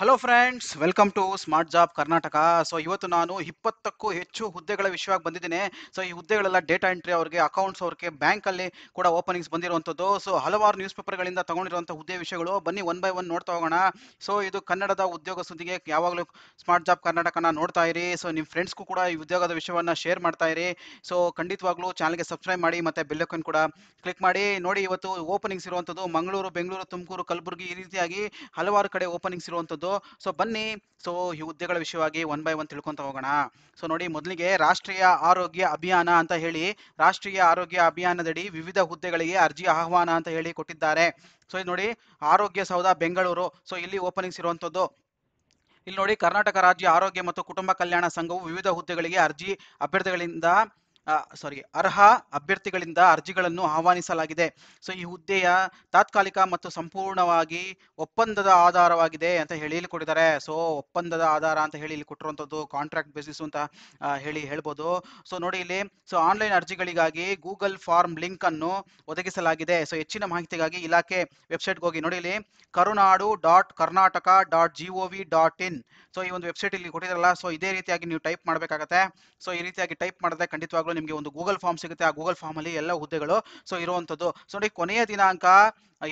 hello friends welcome to smart job Karnataka so ಇವತ್ತು ನಾನು ಇಪ್ಪತ್ತಕ್ಕೂ ಹೆಚ್ಚು ಹುದ್ದೆಗಳ ವಿಷಯವಾಗಿ ಬಂದಿದ್ದೀನಿ ಸೊ ಈ ಹುದ್ದೆಗಳೆಲ್ಲ ಡೇಟಾ ಎಂಟ್ರಿ ಅವ್ರಿಗೆ ಅಕೌಂಟ್ಸ್ ಅವ್ರಿಗೆ ಬ್ಯಾಂಕಲ್ಲಿ ಕೂಡ ಓಪನಿಂಗ್ಸ್ ಬಂದಿರುವಂಥದ್ದು ಸೊ ಹಲವಾರು ನ್ಯೂಸ್ ಪೇಪರ್ಗಳಿಂದ ತೊಗೊಂಡಿರುವಂಥ ಹುದ್ದೆ ವಿಷಯಗಳು ಬನ್ನಿ ಒನ್ ಬೈ ಒನ್ ನೋಡ್ತಾ ಹೋಗೋಣ ಸೊ ಇದು ಕನ್ನಡದ ಉದ್ಯೋಗ ಸುದ್ದಿಗೆ ಯಾವಾಗಲೂ ಸ್ಮಾರ್ಟ್ ಜಾಬ್ ಕರ್ನಾಟಕನ ನೋಡ್ತಾ ಇರಿ ಸೊ ನಿಮ್ಮ ಫ್ರೆಂಡ್ಸ್ಗೂ ಕೂಡ ಈ ಉದ್ಯೋಗದ ವಿಷಯವನ್ನು ಶೇರ್ ಮಾಡ್ತಾ ಇರಿ ಸೊ ಖಂಡಿತವಾಗ್ಲೂ ಚಾನಲ್ಗೆ ಸಬ್ಸ್ಕ್ರೈಬ್ ಮಾಡಿ ಮತ್ತು ಬೆಲ್ಲಕ್ಕನ್ನು ಕೂಡ ಕ್ಲಿಕ್ ಮಾಡಿ ನೋಡಿ ಇವತ್ತು ಓಪನಿಂಗ್ಸ್ ಇರುವಂಥದ್ದು ಮಂಗಳೂರು ಬೆಂಗಳೂರು ತುಮಕೂರು ಕಲಬುರಗಿ ಈ ರೀತಿಯಾಗಿ ಹಲವಾರು ಕಡೆ ಓಪನಿಂಗ್ಸ್ ಇರುವಂಥದ್ದು ಸೊ ಸೊ ಬನ್ನಿ ಸೊ ಈ ಹುದ್ದೆಗಳ ವಿಷಯವಾಗಿ ಒನ್ ಬೈ ಒನ್ ತಿಳ್ಕೊಂತ ಹೋಗೋಣ ಸೊ ನೋಡಿ ಮೊದಲಿಗೆ ರಾಷ್ಟ್ರೀಯ ಆರೋಗ್ಯ ಅಭಿಯಾನ ಅಂತ ಹೇಳಿ ರಾಷ್ಟ್ರೀಯ ಆರೋಗ್ಯ ಅಭಿಯಾನದಡಿ ವಿವಿಧ ಹುದ್ದೆಗಳಿಗೆ ಅರ್ಜಿ ಆಹ್ವಾನ ಅಂತ ಹೇಳಿ ಕೊಟ್ಟಿದ್ದಾರೆ ಸೊ ಇದು ನೋಡಿ ಆರೋಗ್ಯ ಸೌಧ ಬೆಂಗಳೂರು ಸೊ ಇಲ್ಲಿ ಓಪನಿಂಗ್ಸ್ ಇರುವಂಥದ್ದು ಇಲ್ಲಿ ನೋಡಿ ಕರ್ನಾಟಕ ರಾಜ್ಯ ಆರೋಗ್ಯ ಮತ್ತು ಕುಟುಂಬ ಕಲ್ಯಾಣ ಸಂಘವು ವಿವಿಧ ಹುದ್ದೆಗಳಿಗೆ ಅರ್ಜಿ ಅಭ್ಯರ್ಥಿಗಳಿಂದ ಸಾರಿ ಅರ್ಹ ಅಭ್ಯರ್ಥಿಗಳಿಂದ ಅರ್ಜಿಗಳನ್ನು ಆಹ್ವಾನಿಸಲಾಗಿದೆ ಸೊ ಈ ಹುದ್ದೆಯ ತಾತ್ಕಾಲಿಕ ಮತ್ತು ಸಂಪೂರ್ಣವಾಗಿ ಒಪ್ಪಂದದ ಆಧಾರವಾಗಿದೆ ಅಂತ ಹೇಳಿ ಇಲ್ಲಿ ಕೊಟ್ಟಿದ್ದಾರೆ ಸೊ ಒಪ್ಪಂದದ ಆಧಾರ ಅಂತ ಹೇಳಿ ಇಲ್ಲಿ ಕೊಟ್ಟಿರುವಂಥದ್ದು ಕಾಂಟ್ರಾಕ್ಟ್ ಬೇಸಿಸ್ ಅಂತ ಹೇಳಿ ಹೇಳ್ಬೋದು ಸೊ ನೋಡಿ ಇಲ್ಲಿ ಸೊ ಆನ್ಲೈನ್ ಅರ್ಜಿಗಳಿಗಾಗಿ ಗೂಗಲ್ ಫಾರ್ಮ್ ಲಿಂಕ್ ಅನ್ನು ಒದಗಿಸಲಾಗಿದೆ ಸೊ ಹೆಚ್ಚಿನ ಮಾಹಿತಿಗಾಗಿ ಇಲಾಖೆ ವೆಬ್ಸೈಟ್ಗೆ ಹೋಗಿ ನೋಡಿ ಇಲ್ಲಿ Karunadu dot Karnataka dot G O V dot in so ಈ ಒಂದು ವೆಬ್ಸೈಟ್ ಇಲ್ಲಿ ಕೊಟ್ಟಿದ್ರಲ್ಲ ಸೊ ಇದೇ ರೀತಿಯಾಗಿ ನೀವು ಟೈಪ್ ಮಾಡಬೇಕಾಗತ್ತೆ ಸೊ ಈ ರೀತಿಯಾಗಿ ಟೈಪ್ ಮಾಡಿದ್ರೆ ಖಂಡಿತವಾಗ್ಲೂ ನಿಮಗೆ ಒಂದು ಗೂಗಲ್ ಫಾರ್ಮ್ ಸಿಗುತ್ತೆ ಆ ಗೂಗಲ್ ಫಾರ್ಮಲ್ಲಿ ಎಲ್ಲ ಹುದ್ದೆಗಳು ಸೊ ಇರುವಂಥದ್ದು ಸೊ ನೋಡಿ ಕೊನೆಯ ದಿನಾಂಕ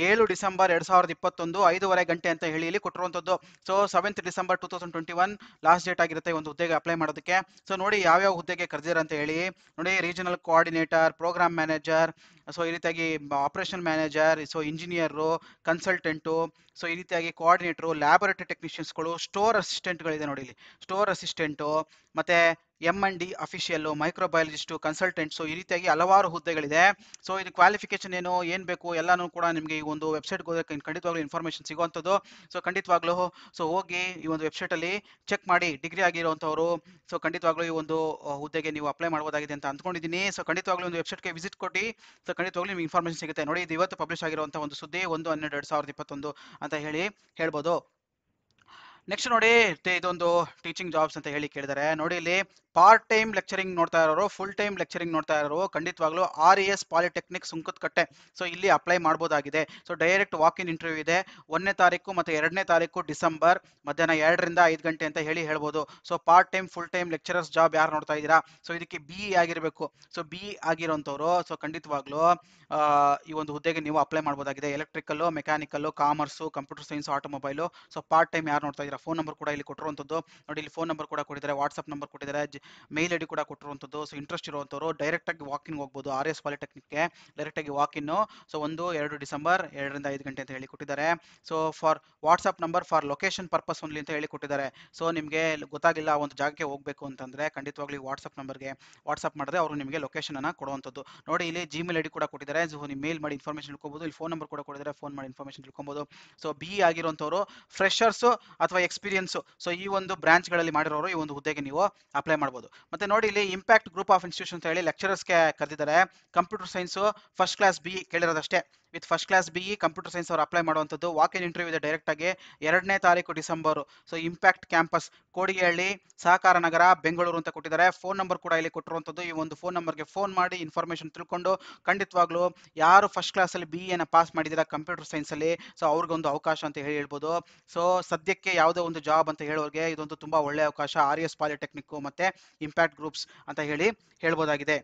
ಏಳು ಡಿಸೆಂಬರ್ ಎರಡು ಸಾವಿರದ ಇಪ್ಪತ್ತೊಂದು ಐದುವರೆ ಗಂಟೆ ಅಂತ ಹೇಳಿ ಇಲ್ಲಿ ಕೊಟ್ಟಿರುವಂಥದ್ದು so seventh December two thousand twenty one last date ಆಗಿರುತ್ತೆ ಒಂದು ಹುದ್ದೆಗೆ ಅಪ್ಲೈ ಮಾಡೋದಕ್ಕೆ ಸೊ ನೋಡಿ ಯಾವ್ಯಾವ ಹುದ್ದೆಗೆ ಕರೆದಿರ ಅಂತ ಹೇಳಿ ನೋಡಿ regional coordinator programme manager so ಈ ರೀತಿಯಾಗಿ operation manager so engineer consultant so ಈ ರೀತಿಯಾಗಿ ಕೋಆರ್ಡಿನೇಟ್ರು ಲ್ಯಾಬೊರೇಟರಿ ಟೆಕ್ನಿಷಿಯನ್ಸ್ಗಳು ಸ್ಟೋರ್ ಅಸಿಸ್ಟೆಂಟ್ಗಳಿದೆ ನೋಡಿ ಇಲ್ಲಿ ಸ್ಟೋರ್ ಅಸಿಸ್ಟೆಂಟು ಮತ್ತು M and D official microbiologist so ಈ ರೀತಿಯಾಗಿ ಹಲವಾರು ಹುದ್ದೆಗಳಿದೆ ಸೊ ಇದು ಕ್ವಾಲಿಫಿಕೇಶನ್ ಏನು ಏನು ಬೇಕು ಎಲ್ಲಾನು ಕೂಡ ನಿಮಗೆ ಈ ಒಂದು ವೆಬ್ಸೈಟ್ಗೆ ಹೋಗೋದಕ್ಕೆ ಖಂಡಿತವಾಗ್ಲೂ ಇನ್ಫಾರ್ಮೇಷನ್ ಸಿಗುವಂಥದ್ದು ಸೊ ಖಂಡಿತವಾಗ್ಲೂ ಸೊ ಹೋಗಿ ಈ ಒಂದು ವೆಬ್ಸೈಟಲ್ಲಿ ಚೆಕ್ ಮಾಡಿ ಡಿಗ್ರಿ ಆಗಿರುವಂಥವ್ರು ಸೊ ಖಂಡಿತವಾಗ್ಲೂ ಈ ಒಂದು ಹುದ್ದೆಗೆ ನೀವು ಅಪ್ಲೈ ಮಾಡ್ಬೋದಾಗಿದೆ ಅಂತ ಅಂದ್ಕೊಂಡಿದ್ದೀನಿ ಸೊ ಖಂಡಿತವಾಗ್ಲೂ ಒಂದು ವೆಬ್ಸೈಟ್ಗೆ ವಿಸಿಟ್ ಕೊಟ್ಟು ಸೊ ಖಂಡಿತವಾಗ್ಲೂ ನಿಮಗೆ ಇನ್ಫಾರ್ಮೇಷನ್ ಸಿಗುತ್ತೆ ನೋಡಿ ಇದು ಇವತ್ತು ಪಬ್ಲಿಷ್ ಆಗಿರುವಂಥ ಒಂದು ಸುದ್ದಿ ಒಂದು ಹನ್ನೆರಡು ಎರಡು ಸಾವಿರದ ಇಪ್ಪತ್ತೊಂದು ಅಂತ ಹೇಳಿ ಹೇಳ್ಬೋದು ನೆಕ್ಸ್ಟ್ ನೋಡಿ ಇದೊಂದು ಟೀಚಿಂಗ್ ಜಾಬ್ಸ್ ಅಂತ ಹೇಳಿ ಕೇಳಿದರೆ ನೋಡಿ ಇಲ್ಲಿ ಪಾರ್ಟ್ ಟೈಮ್ ಲೆಕ್ಚರಿಂಗ್ ನೋಡ್ತಾ ಇರೋರು ಫುಲ್ ಟೈಮ್ ಲೆಕ್ಚರಿಂಗ್ ನೋಡ್ತಾ ಇರೋರು ಖಂಡಿತವಾಗ್ಲೂ ಆರ್ ಎಸ್ ಪಾಲಿಟೆಕ್ನಿಕ್ ಕಟ್ಟೆ ಸೊ ಇಲ್ಲಿ ಅಪ್ಲೈ ಮಾಡ್ಬೋದಾಗಿದೆ so direct walk in interview ಇದೆ ಒಂದನೇ ತಾರೀಕು ಮತ್ತೆ ಎರಡನೇ ತಾರೀಕು ಡಿಸೆಂಬರ್ ಮಧ್ಯಾಹ್ನ ಎರಡರಿಂದ ಐದು ಗಂಟೆ ಅಂತ ಹೇಳಿ ಹೇಳ್ಬೋದು so part time full time lecturers job ಯಾರು ನೋಡ್ತಾ ಇದ್ದೀರಾ ಸೊ ಇದಕ್ಕೆ ಬಿ e ಆಗಿರಬೇಕು ಸೊ ಬಿ e ಆಗಿರೋಂಥವ್ರು ಸೊ ಖಂಡಿತವಾಗ್ಲೂ ಈ ಒಂದು ಹುದ್ದೆಗೆ ನೀವು ಅಪ್ಲೈ ಮಾಡ್ಬೋದಾಗಿದೆ electrical mechanical commerce computer science automobile so part time ಯಾರು ನೋಡ್ತಾ ಇದ್ದೀರಾ ಫೋನ್ ನಂಬರ್ ಕೂಡ ಇಲ್ಲಿ ಕೊಟ್ಟಿರುವಂಥದ್ದು ನೋಡಿ ಇಲ್ಲಿ ಫೋನ್ ನಂಬರ್ ಕೂಡ ಕೊಟ್ಟಿದ್ದಾರೆ ವಾಟ್ಸಪ್ ನಂಬರ್ ಕೊಟ್ಟಿದ್ದಾರೆ ಮೇಲ್ ಐಡಿ ಕೂಡ ಕೊಟ್ಟಿರುವಂಥದ್ದು ಸೊ ಇಂಟ್ರೆಸ್ಟ್ ಇರುವಂಥವ್ರು ಆಗಿ ವಾಕಿಂಗ್ ಹೋಗ್ಬೋದು ಆರ್ ಎಸ್ ಪಾಲಿಟೆಕ್ನಿಕ್ಗೆ ಆಗಿ ವಾಕಿನ್ ಸೊ ಒಂದು ಎರಡು ಡಿಸೆಂಬರ್ ಎರಡರಿಂದ ಐದು ಗಂಟೆ ಅಂತ ಹೇಳಿ ಕೊಟ್ಟಿದ್ದಾರೆ so for WhatsApp number for location purpose only ಅಂತ ಹೇಳಿ ಕೊಟ್ಟಿದ್ದಾರೆ ಸೊ ನಿಮಗೆ ಗೊತ್ತಾಗಿಲ್ಲ ಒಂದು ಜಾಗಕ್ಕೆ ಹೋಗಬೇಕು ಅಂತಂದರೆ ಖಂಡಿತವಾಗ್ಲಿ ವಾಟ್ಸಪ್ ನಂಬರ್ಗೆ ವಾಟ್ಸಪ್ ಮಾಡಿದ್ರೆ ಅವರು ನಿಮಗೆ ಲೊಕೇಶನ್ ಲೊಕೇಶನನ್ನು ಕೊಡುವಂಥದ್ದು ನೋಡಿ ಇಲ್ಲಿ ಜಿಮೇಲ್ ಮೇಲ್ ಐಡಿ ಕೂಡ ಕೊಟ್ಟಿದ್ದಾರೆ ಸೊ ನೀವು ಮೇಲ್ ಮಾಡಿ ಇನ್ಫಾರ್ಮೇಷನ್ ತಿಳ್ಕೊಬೋದು ಇಲ್ಲಿ ಫೋನ್ ನಂಬರ್ ಕೂಡ ಕೊಟ್ಟಿದ್ದಾರೆ ಫೋನ್ ಮಾಡಿ ಇನ್ಫಾರ್ಮೇಷನ್ ಇಟ್ಕೊಬೋದು ಸೊ ಬಿ ಆಗಿರುವಂಥವ್ರು ಫ್ರೆಷರ್ಸು ಅಥವಾ ಎಕ್ಸ್ಪೀರಿಯನ್ಸು ಸೊ ಈ ಒಂದು ಬ್ರಾಂಚ್ಗಳಲ್ಲಿ ಮಾಡಿರೋರು ಈ ಒಂದು ಹುದ್ದೆಗೆ ನೀವು ಅಪ್ಲೈ ಮಾಡ್ಬೋದು ಮತ್ತೆ ನೋಡಿ ಇಲ್ಲಿ ಇಂಪ್ಯಾಕ್ಟ್ ಗ್ರೂಪ್ ಆಫ್ ಇನ್ಸ್ಟಿಟ್ಯೂಷನ್ ಅಂತ ಹೇಳಿ ಲೆಕ್ಚರರ್ಸ್ಗೆ ಕರೆದಿದ್ದಾರೆ computer science first class B ಕೇಳಿರೋದಷ್ಟೇ with first class B computer science ಅವರು ಅಪ್ಲೈ ಮಾಡುವಂಥದ್ದು ವಾಕ್ ಇನ್ ಇಂಟರ್ವ್ಯೂ ಇದೆ ಡೈರೆಕ್ಟ್ ಆಗಿ ಎರಡನೇ ತಾರೀಕು December so impact campus Kodigehalli Sahakara Nagar Bengaluru ಅಂತ ಕೊಟ್ಟಿದ್ದಾರೆ ಫೋನ್ ನಂಬರ್ ಕೂಡ ಇಲ್ಲಿ ಕೊಟ್ಟಿರುವಂಥದ್ದು ಈ ಒಂದು ಫೋನ್ ನಂಬರ್ಗೆ ಫೋನ್ ಮಾಡಿ ಇನ್ಫಾರ್ಮೇಷನ್ ತಿಳ್ಕೊಂಡು ಖಂಡಿತವಾಗ್ಲೂ ಯಾರು ಫಸ್ಟ್ ಕ್ಲಾಸಲ್ಲಿ ಬಿ ಎನ ಪಾಸ್ ಮಾಡಿದಿರ ಕಂಪ್ಯೂಟರ್ ಸೈನ್ಸಲ್ಲಿ ಸೊ ಅವ್ರಿಗೊಂದು ಅವಕಾಶ ಅಂತ ಹೇಳಿ ಹೇಳ್ಬೋದು ಸೊ ಸದ್ಯಕ್ಕೆ ಯಾವುದೋ ಒಂದು ಜಾಬ್ ಅಂತ ಹೇಳೋರಿಗೆ ಇದೊಂದು ತುಂಬಾ ಒಳ್ಳೆಯ ಅವಕಾಶ ಆರ್ ಎಸ್ ಪಾಲಿಟೆಕ್ನಿಕ್ ಮತ್ತೆ ಇಂಪ್ಯಾಕ್ಟ್ ಗ್ರೂಪ್ಸ್ ಅಂತ ಹೇಳಿ ಹೇಳ್ಬೋದಾಗಿದೆ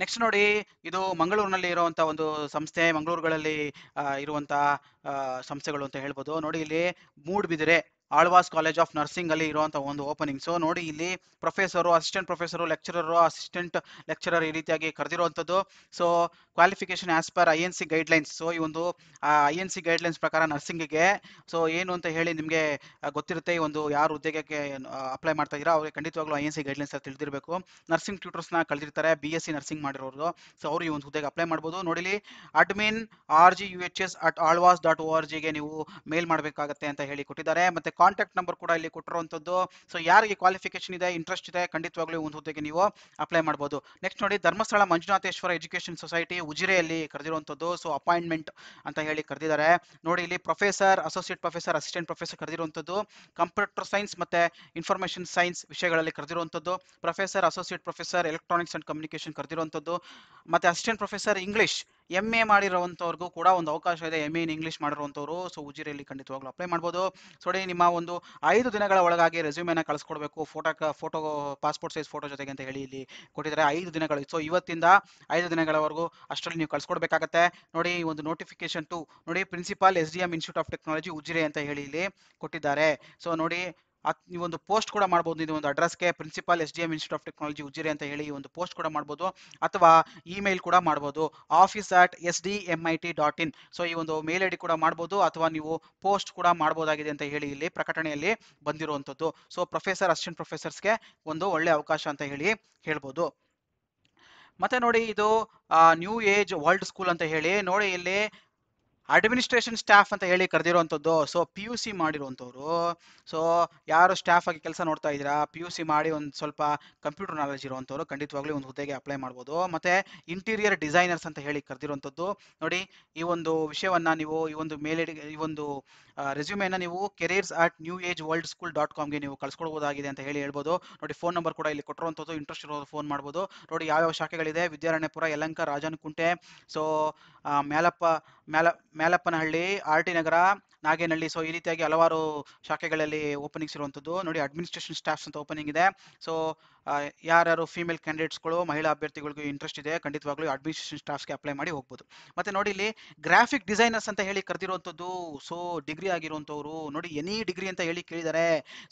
ನೆಕ್ಸ್ಟ್ ನೋಡಿ ಇದು ಮಂಗಳೂರಿನಲ್ಲಿ ಇರುವಂತಹ ಒಂದು ಸಂಸ್ಥೆ ಮಂಗಳೂರುಗಳಲ್ಲಿ ಇರುವಂತಹ ಸಂಸ್ಥೆಗಳು ಅಂತ ಹೇಳ್ಬೋದು ನೋಡಿ ಇಲ್ಲಿ Moodbidri Alva's college of nursing ಅಲ್ಲಿ ಇರುವಂತ ಒಂದು ಓಪನಿಂಗ್ ಸೊ ನೋಡಿ ಇಲ್ಲಿ professor assistant professor lecturer assistant lecturer ಈ ರೀತಿಯಾಗಿ ಕರೆದಿರುವಂತದ್ದು so qualification as per I N C guidelines so ಈ ಒಂದು ಐ ಎನ್ ಸಿ ಗೈಡ್ಲೈನ್ಸ್ ಪ್ರಕಾರ ನರ್ಸಿಂಗಿಗೆ ಸೊ ಏನು ಅಂತ ಹೇಳಿ ನಿಮಗೆ ಗೊತ್ತಿರುತ್ತೆ ಈ ಒಂದು ಯಾರು ಉದ್ಯೋಗಕ್ಕೆ ಅಪ್ಲೈ ಮಾಡ್ತಾ ಇದ್ದೀರಾ ಅವ್ರಿಗೆ ಖಂಡಿತವಾಗ್ಲೂ I N C guidelines lines ತಿಳಿದಿರಬೇಕು ನರ್ಸಿಂಗ್ ಟ್ಯೂಟರ್ಸ್ ನ ಕಳೆದಿರ್ತಾರೆ ಬಿ ಎಸ್ ಸಿ ನರ್ಸಿಂಗ್ ಮಾಡಿರೋರು ಸೊ ಅವರು ಈ ಒಂದು ಹುದ್ದೆಗೆ ಅಪ್ಲೈ ಮಾಡ್ಬೋದು ನೋಡಿಲಿ admin R G U H S at Alva's dot O R ಜಿಗೆ ನೀವು ಮೇಲ್ ಮಾಡಬೇಕಾಗತ್ತೆ ಅಂತ ಹೇಳಿ ಕೊಟ್ಟಿದ್ದಾರೆ ಮತ್ತೆ ಕಾಂಟ್ಯಾಕ್ಟ್ ನಂಬರ್ ಕೂಡ ಇಲ್ಲಿ ಕೊಟ್ಟಿರುವಂಥದ್ದು ಸೊ ಯಾರಿಗೆ ಕ್ವಾಲಿಫಿಕೇಶನ್ ಇದೆ ಇಂಟ್ರೆಸ್ಟ್ ಇದೆ ಖಂಡಿತವಾಗ್ಲೂ ಒಂದು ಹುದ್ದೆಗೆ ನೀವು ಅಪ್ಲೈ ಮಾಡಬಹುದು ನೆಕ್ಸ್ಟ್ ನೋಡಿ ಧರ್ಮಸ್ಥಳ ಮಂಜುನಾಥೇಶ್ವರ ಎಜುಕೇಶನ್ ಸೊಸೈಟಿ ಉಜಿರೆಯಲ್ಲಿ ಕರೆದಿರುವಂಥದ್ದು ಸೊ ಅಪಾಯಿಂಟ್ಮೆಂಟ್ ಅಂತ ಹೇಳಿ ಕರೆದಿದ್ದಾರೆ ನೋಡಿ ಇಲ್ಲಿ professor associate professor assistant professor ಕರೆದಿರುವಂಥದ್ದು ಕಂಪ್ಯೂಟರ್ ಸೈನ್ಸ್ ಮತ್ತೆ ಇನ್ಫಾರ್ಮೇಶನ್ ಸೈನ್ಸ್ ವಿಷಯಗಳಲ್ಲಿ ಕರೆದಿರುವಂಥದ್ದು professor associate professor electronics and communication ಕರೆದಿರುವಂಥದ್ದು ಮತ್ತೆ assistant professor English M A ಮಾಡಿರೋವಂಥವ್ರಿಗೂ ಕೂಡ ಒಂದು ಅವಕಾಶ ಇದೆ ಎಮ್ ಎ ಇನ್ ಇಂಗ್ಲೀಷ್ ಮಾಡಿರುವಂಥವ್ರು ಸೊ ಉಜಿರೆಯಲ್ಲಿ ಖಂಡಿತವಾಗ್ಲೂ ಅಪ್ಲೈ ಮಾಡ್ಬೋದು ಸೊ ನಿಮ್ಮ ಒಂದು ಐದು ದಿನಗಳ ಒಳಗಾಗಿ ರೆಸ್ಯೂಮೆನ ಕಳಿಸ್ಕೊಡ್ಬೇಕು photo photo passport size photo ಜೊತೆಗೆ ಅಂತ ಹೇಳಿ ಇಲ್ಲಿ ಕೊಟ್ಟಿದ್ದಾರೆ ಐದು ದಿನಗಳು ಸೊ ಇವತ್ತಿಂದ ಐದು ದಿನಗಳವರೆಗೂ ಅಷ್ಟರಲ್ಲಿ ನೀವು ಕಳ್ಸ್ಕೊಡ್ಬೇಕಾಗತ್ತೆ ನೋಡಿ ಒಂದು ನೋಟಿಫಿಕೇಶನ್ ಟು ನೋಡಿ principal S D M institute of technology Ujire ಅಂತ ಹೇಳಿ ಇಲ್ಲಿ ಕೊಟ್ಟಿದ್ದಾರೆ ಸೊ ನೋಡಿ ನೀವು ಒಂದು ಪೋಸ್ಟ್ ಕೂಡ ಮಾಡಬಹುದು ಇದು ಒಂದು ಅಡ್ರೆಸ್ಗೆ principal S D M institute of technology Ujire ಅಂತ ಹೇಳಿ ಒಂದು ಪೋಸ್ಟ್ ಕೂಡ ಮಾಡಬಹುದು ಅಥವಾ ಇಮೇಲ್ ಕೂಡ ಮಾಡಬಹುದು office at S D M I T dot in so ಈ ಒಂದು ಮೇಲ್ ಐಡಿ ಕೂಡ ಮಾಡಬಹುದು ಅಥವಾ ನೀವು ಪೋಸ್ಟ್ ಕೂಡ ಮಾಡಬಹುದಾಗಿದೆ ಅಂತ ಹೇಳಿ ಇಲ್ಲಿ ಪ್ರಕಟಣೆಯಲ್ಲಿ ಬಂದಿರುವಂತದ್ದು ಸೊ ಪ್ರೊಫೆಸರ್ ಅಸಿಸ್ಟೆಂಟ್ ಪ್ರೊಫೆಸರ್ಸ್ಗೆ ಒಂದು ಒಳ್ಳೆ ಅವಕಾಶ ಅಂತ ಹೇಳಿ ಹೇಳ್ಬೋದು ಮತ್ತೆ ನೋಡಿ ಇದು ನ್ಯೂ ಏಜ್ ವರ್ಲ್ಡ್ ಸ್ಕೂಲ್ ಅಂತ ಹೇಳಿ ನೋಡಿ ಇಲ್ಲಿ ಅಡ್ಮಿನಿಸ್ಟ್ರೇಷನ್ ಸ್ಟಾಫ್ ಅಂತ ಹೇಳಿ ಕರೆದಿರುವಂಥದ್ದು ಸೊ ಪಿ ಯು ಸಿ ಮಾಡಿರುವಂಥವ್ರು ಸೊ ಯಾರು ಸ್ಟಾಫ್ ಆಗಿ ಕೆಲಸ ನೋಡ್ತಾ ಇದ್ದೀರಾ ಪಿ ಯು ಸಿ ಮಾಡಿ ಒಂದು ಸ್ವಲ್ಪ ಕಂಪ್ಯೂಟರ್ ನಾಲೆಜ್ ಇರುವಂಥವ್ರು ಖಂಡಿತವಾಗ್ಲೂ ಒಂದು ಹುದ್ದೆಗೆ ಅಪ್ಲೈ ಮಾಡ್ಬೋದು ಮತ್ತು ಇಂಟೀರಿಯರ್ ಡಿಸೈನರ್ಸ್ ಅಂತ ಹೇಳಿ ಕರೆದಿರುವಂಥದ್ದು ನೋಡಿ ಈ ಒಂದು ವಿಷಯವನ್ನು ನೀವು ಈ ಒಂದು ಮೇಲೆ ಈ ಒಂದು ರೆಸ್ಯೂಮೆಯನ್ನು ನೀವು careers at new age world school dot ಕಾಮ್ಗೆ ನೀವು ಕಳ್ಸ್ಕೊಡ್ಬೋದಾಗಿದೆ ಅಂತ ಹೇಳಿ ಹೇಳ್ಬೋದು ನೋಡಿ ಫೋನ್ ನಂಬರ್ ಕೂಡ ಇಲ್ಲಿ ಕೊಟ್ಟಿರುವಂಥದ್ದು ಇಂಟ್ರೆಸ್ಟ್ ಇರೋದು ಫೋನ್ ಮಾಡ್ಬೋದು ನೋಡಿ ಯಾವ್ಯಾವ ಶಾಖೆಗಳಿದೆ ವಿದ್ಯಾರಣ್ಯಪುರ ಯಲಂಕ ರಾಜನ್ ಸೊ ಮ್ಯಾಲಪ್ಪ ಮ್ಯಾಲ Myalappanahalli R T Nagar Nagenahalli so ಈ ರೀತಿಯಾಗಿ ಹಲವಾರು ಶಾಖೆಗಳಲ್ಲಿ ಓಪನಿಂಗ್ಸ್ ಇರುವಂಥದ್ದು ನೋಡಿ ಅಡ್ಮಿನಿಸ್ಟ್ರೇಷನ್ ಸ್ಟಾಫ್ಸ್ ಅಂತ ಓಪನಿಂಗ್ ಇದೆ ಸೊ ಯಾರ್ಯಾರು ಫೀಮೇಲ್ ಕ್ಯಾಂಡಿಡೇಟ್ಸ್ಗಳು ಮಹಿಳಾ ಅಭ್ಯರ್ಥಿಗಳಿಗೂ ಇಂಟ್ರೆಸ್ಟ್ ಇದೆ ಖಂಡಿತವಾಗ್ಲೂ ಅಡ್ಮಿನಿಸ್ಟ್ರೇಷನ್ ಸ್ಟಾಫ್ಗೆ ಅಪ್ಲೈ ಮಾಡಿ ಹೋಗ್ಬೋದು ಮತ್ತೆ ನೋಡಿ ಇಲ್ಲಿ ಗ್ರಾಫಿಕ್ ಡಿಸೈನರ್ಸ್ ಅಂತ ಹೇಳಿ ಕರೆದಿರುವಂಥದ್ದು ಸೊ ಡಿಗ್ರಿ ಆಗಿರುವಂಥವ್ರು ನೋಡಿ ಎನಿ ಡಿಗ್ರಿ ಅಂತ ಹೇಳಿ ಕೇಳಿದ್ದಾರೆ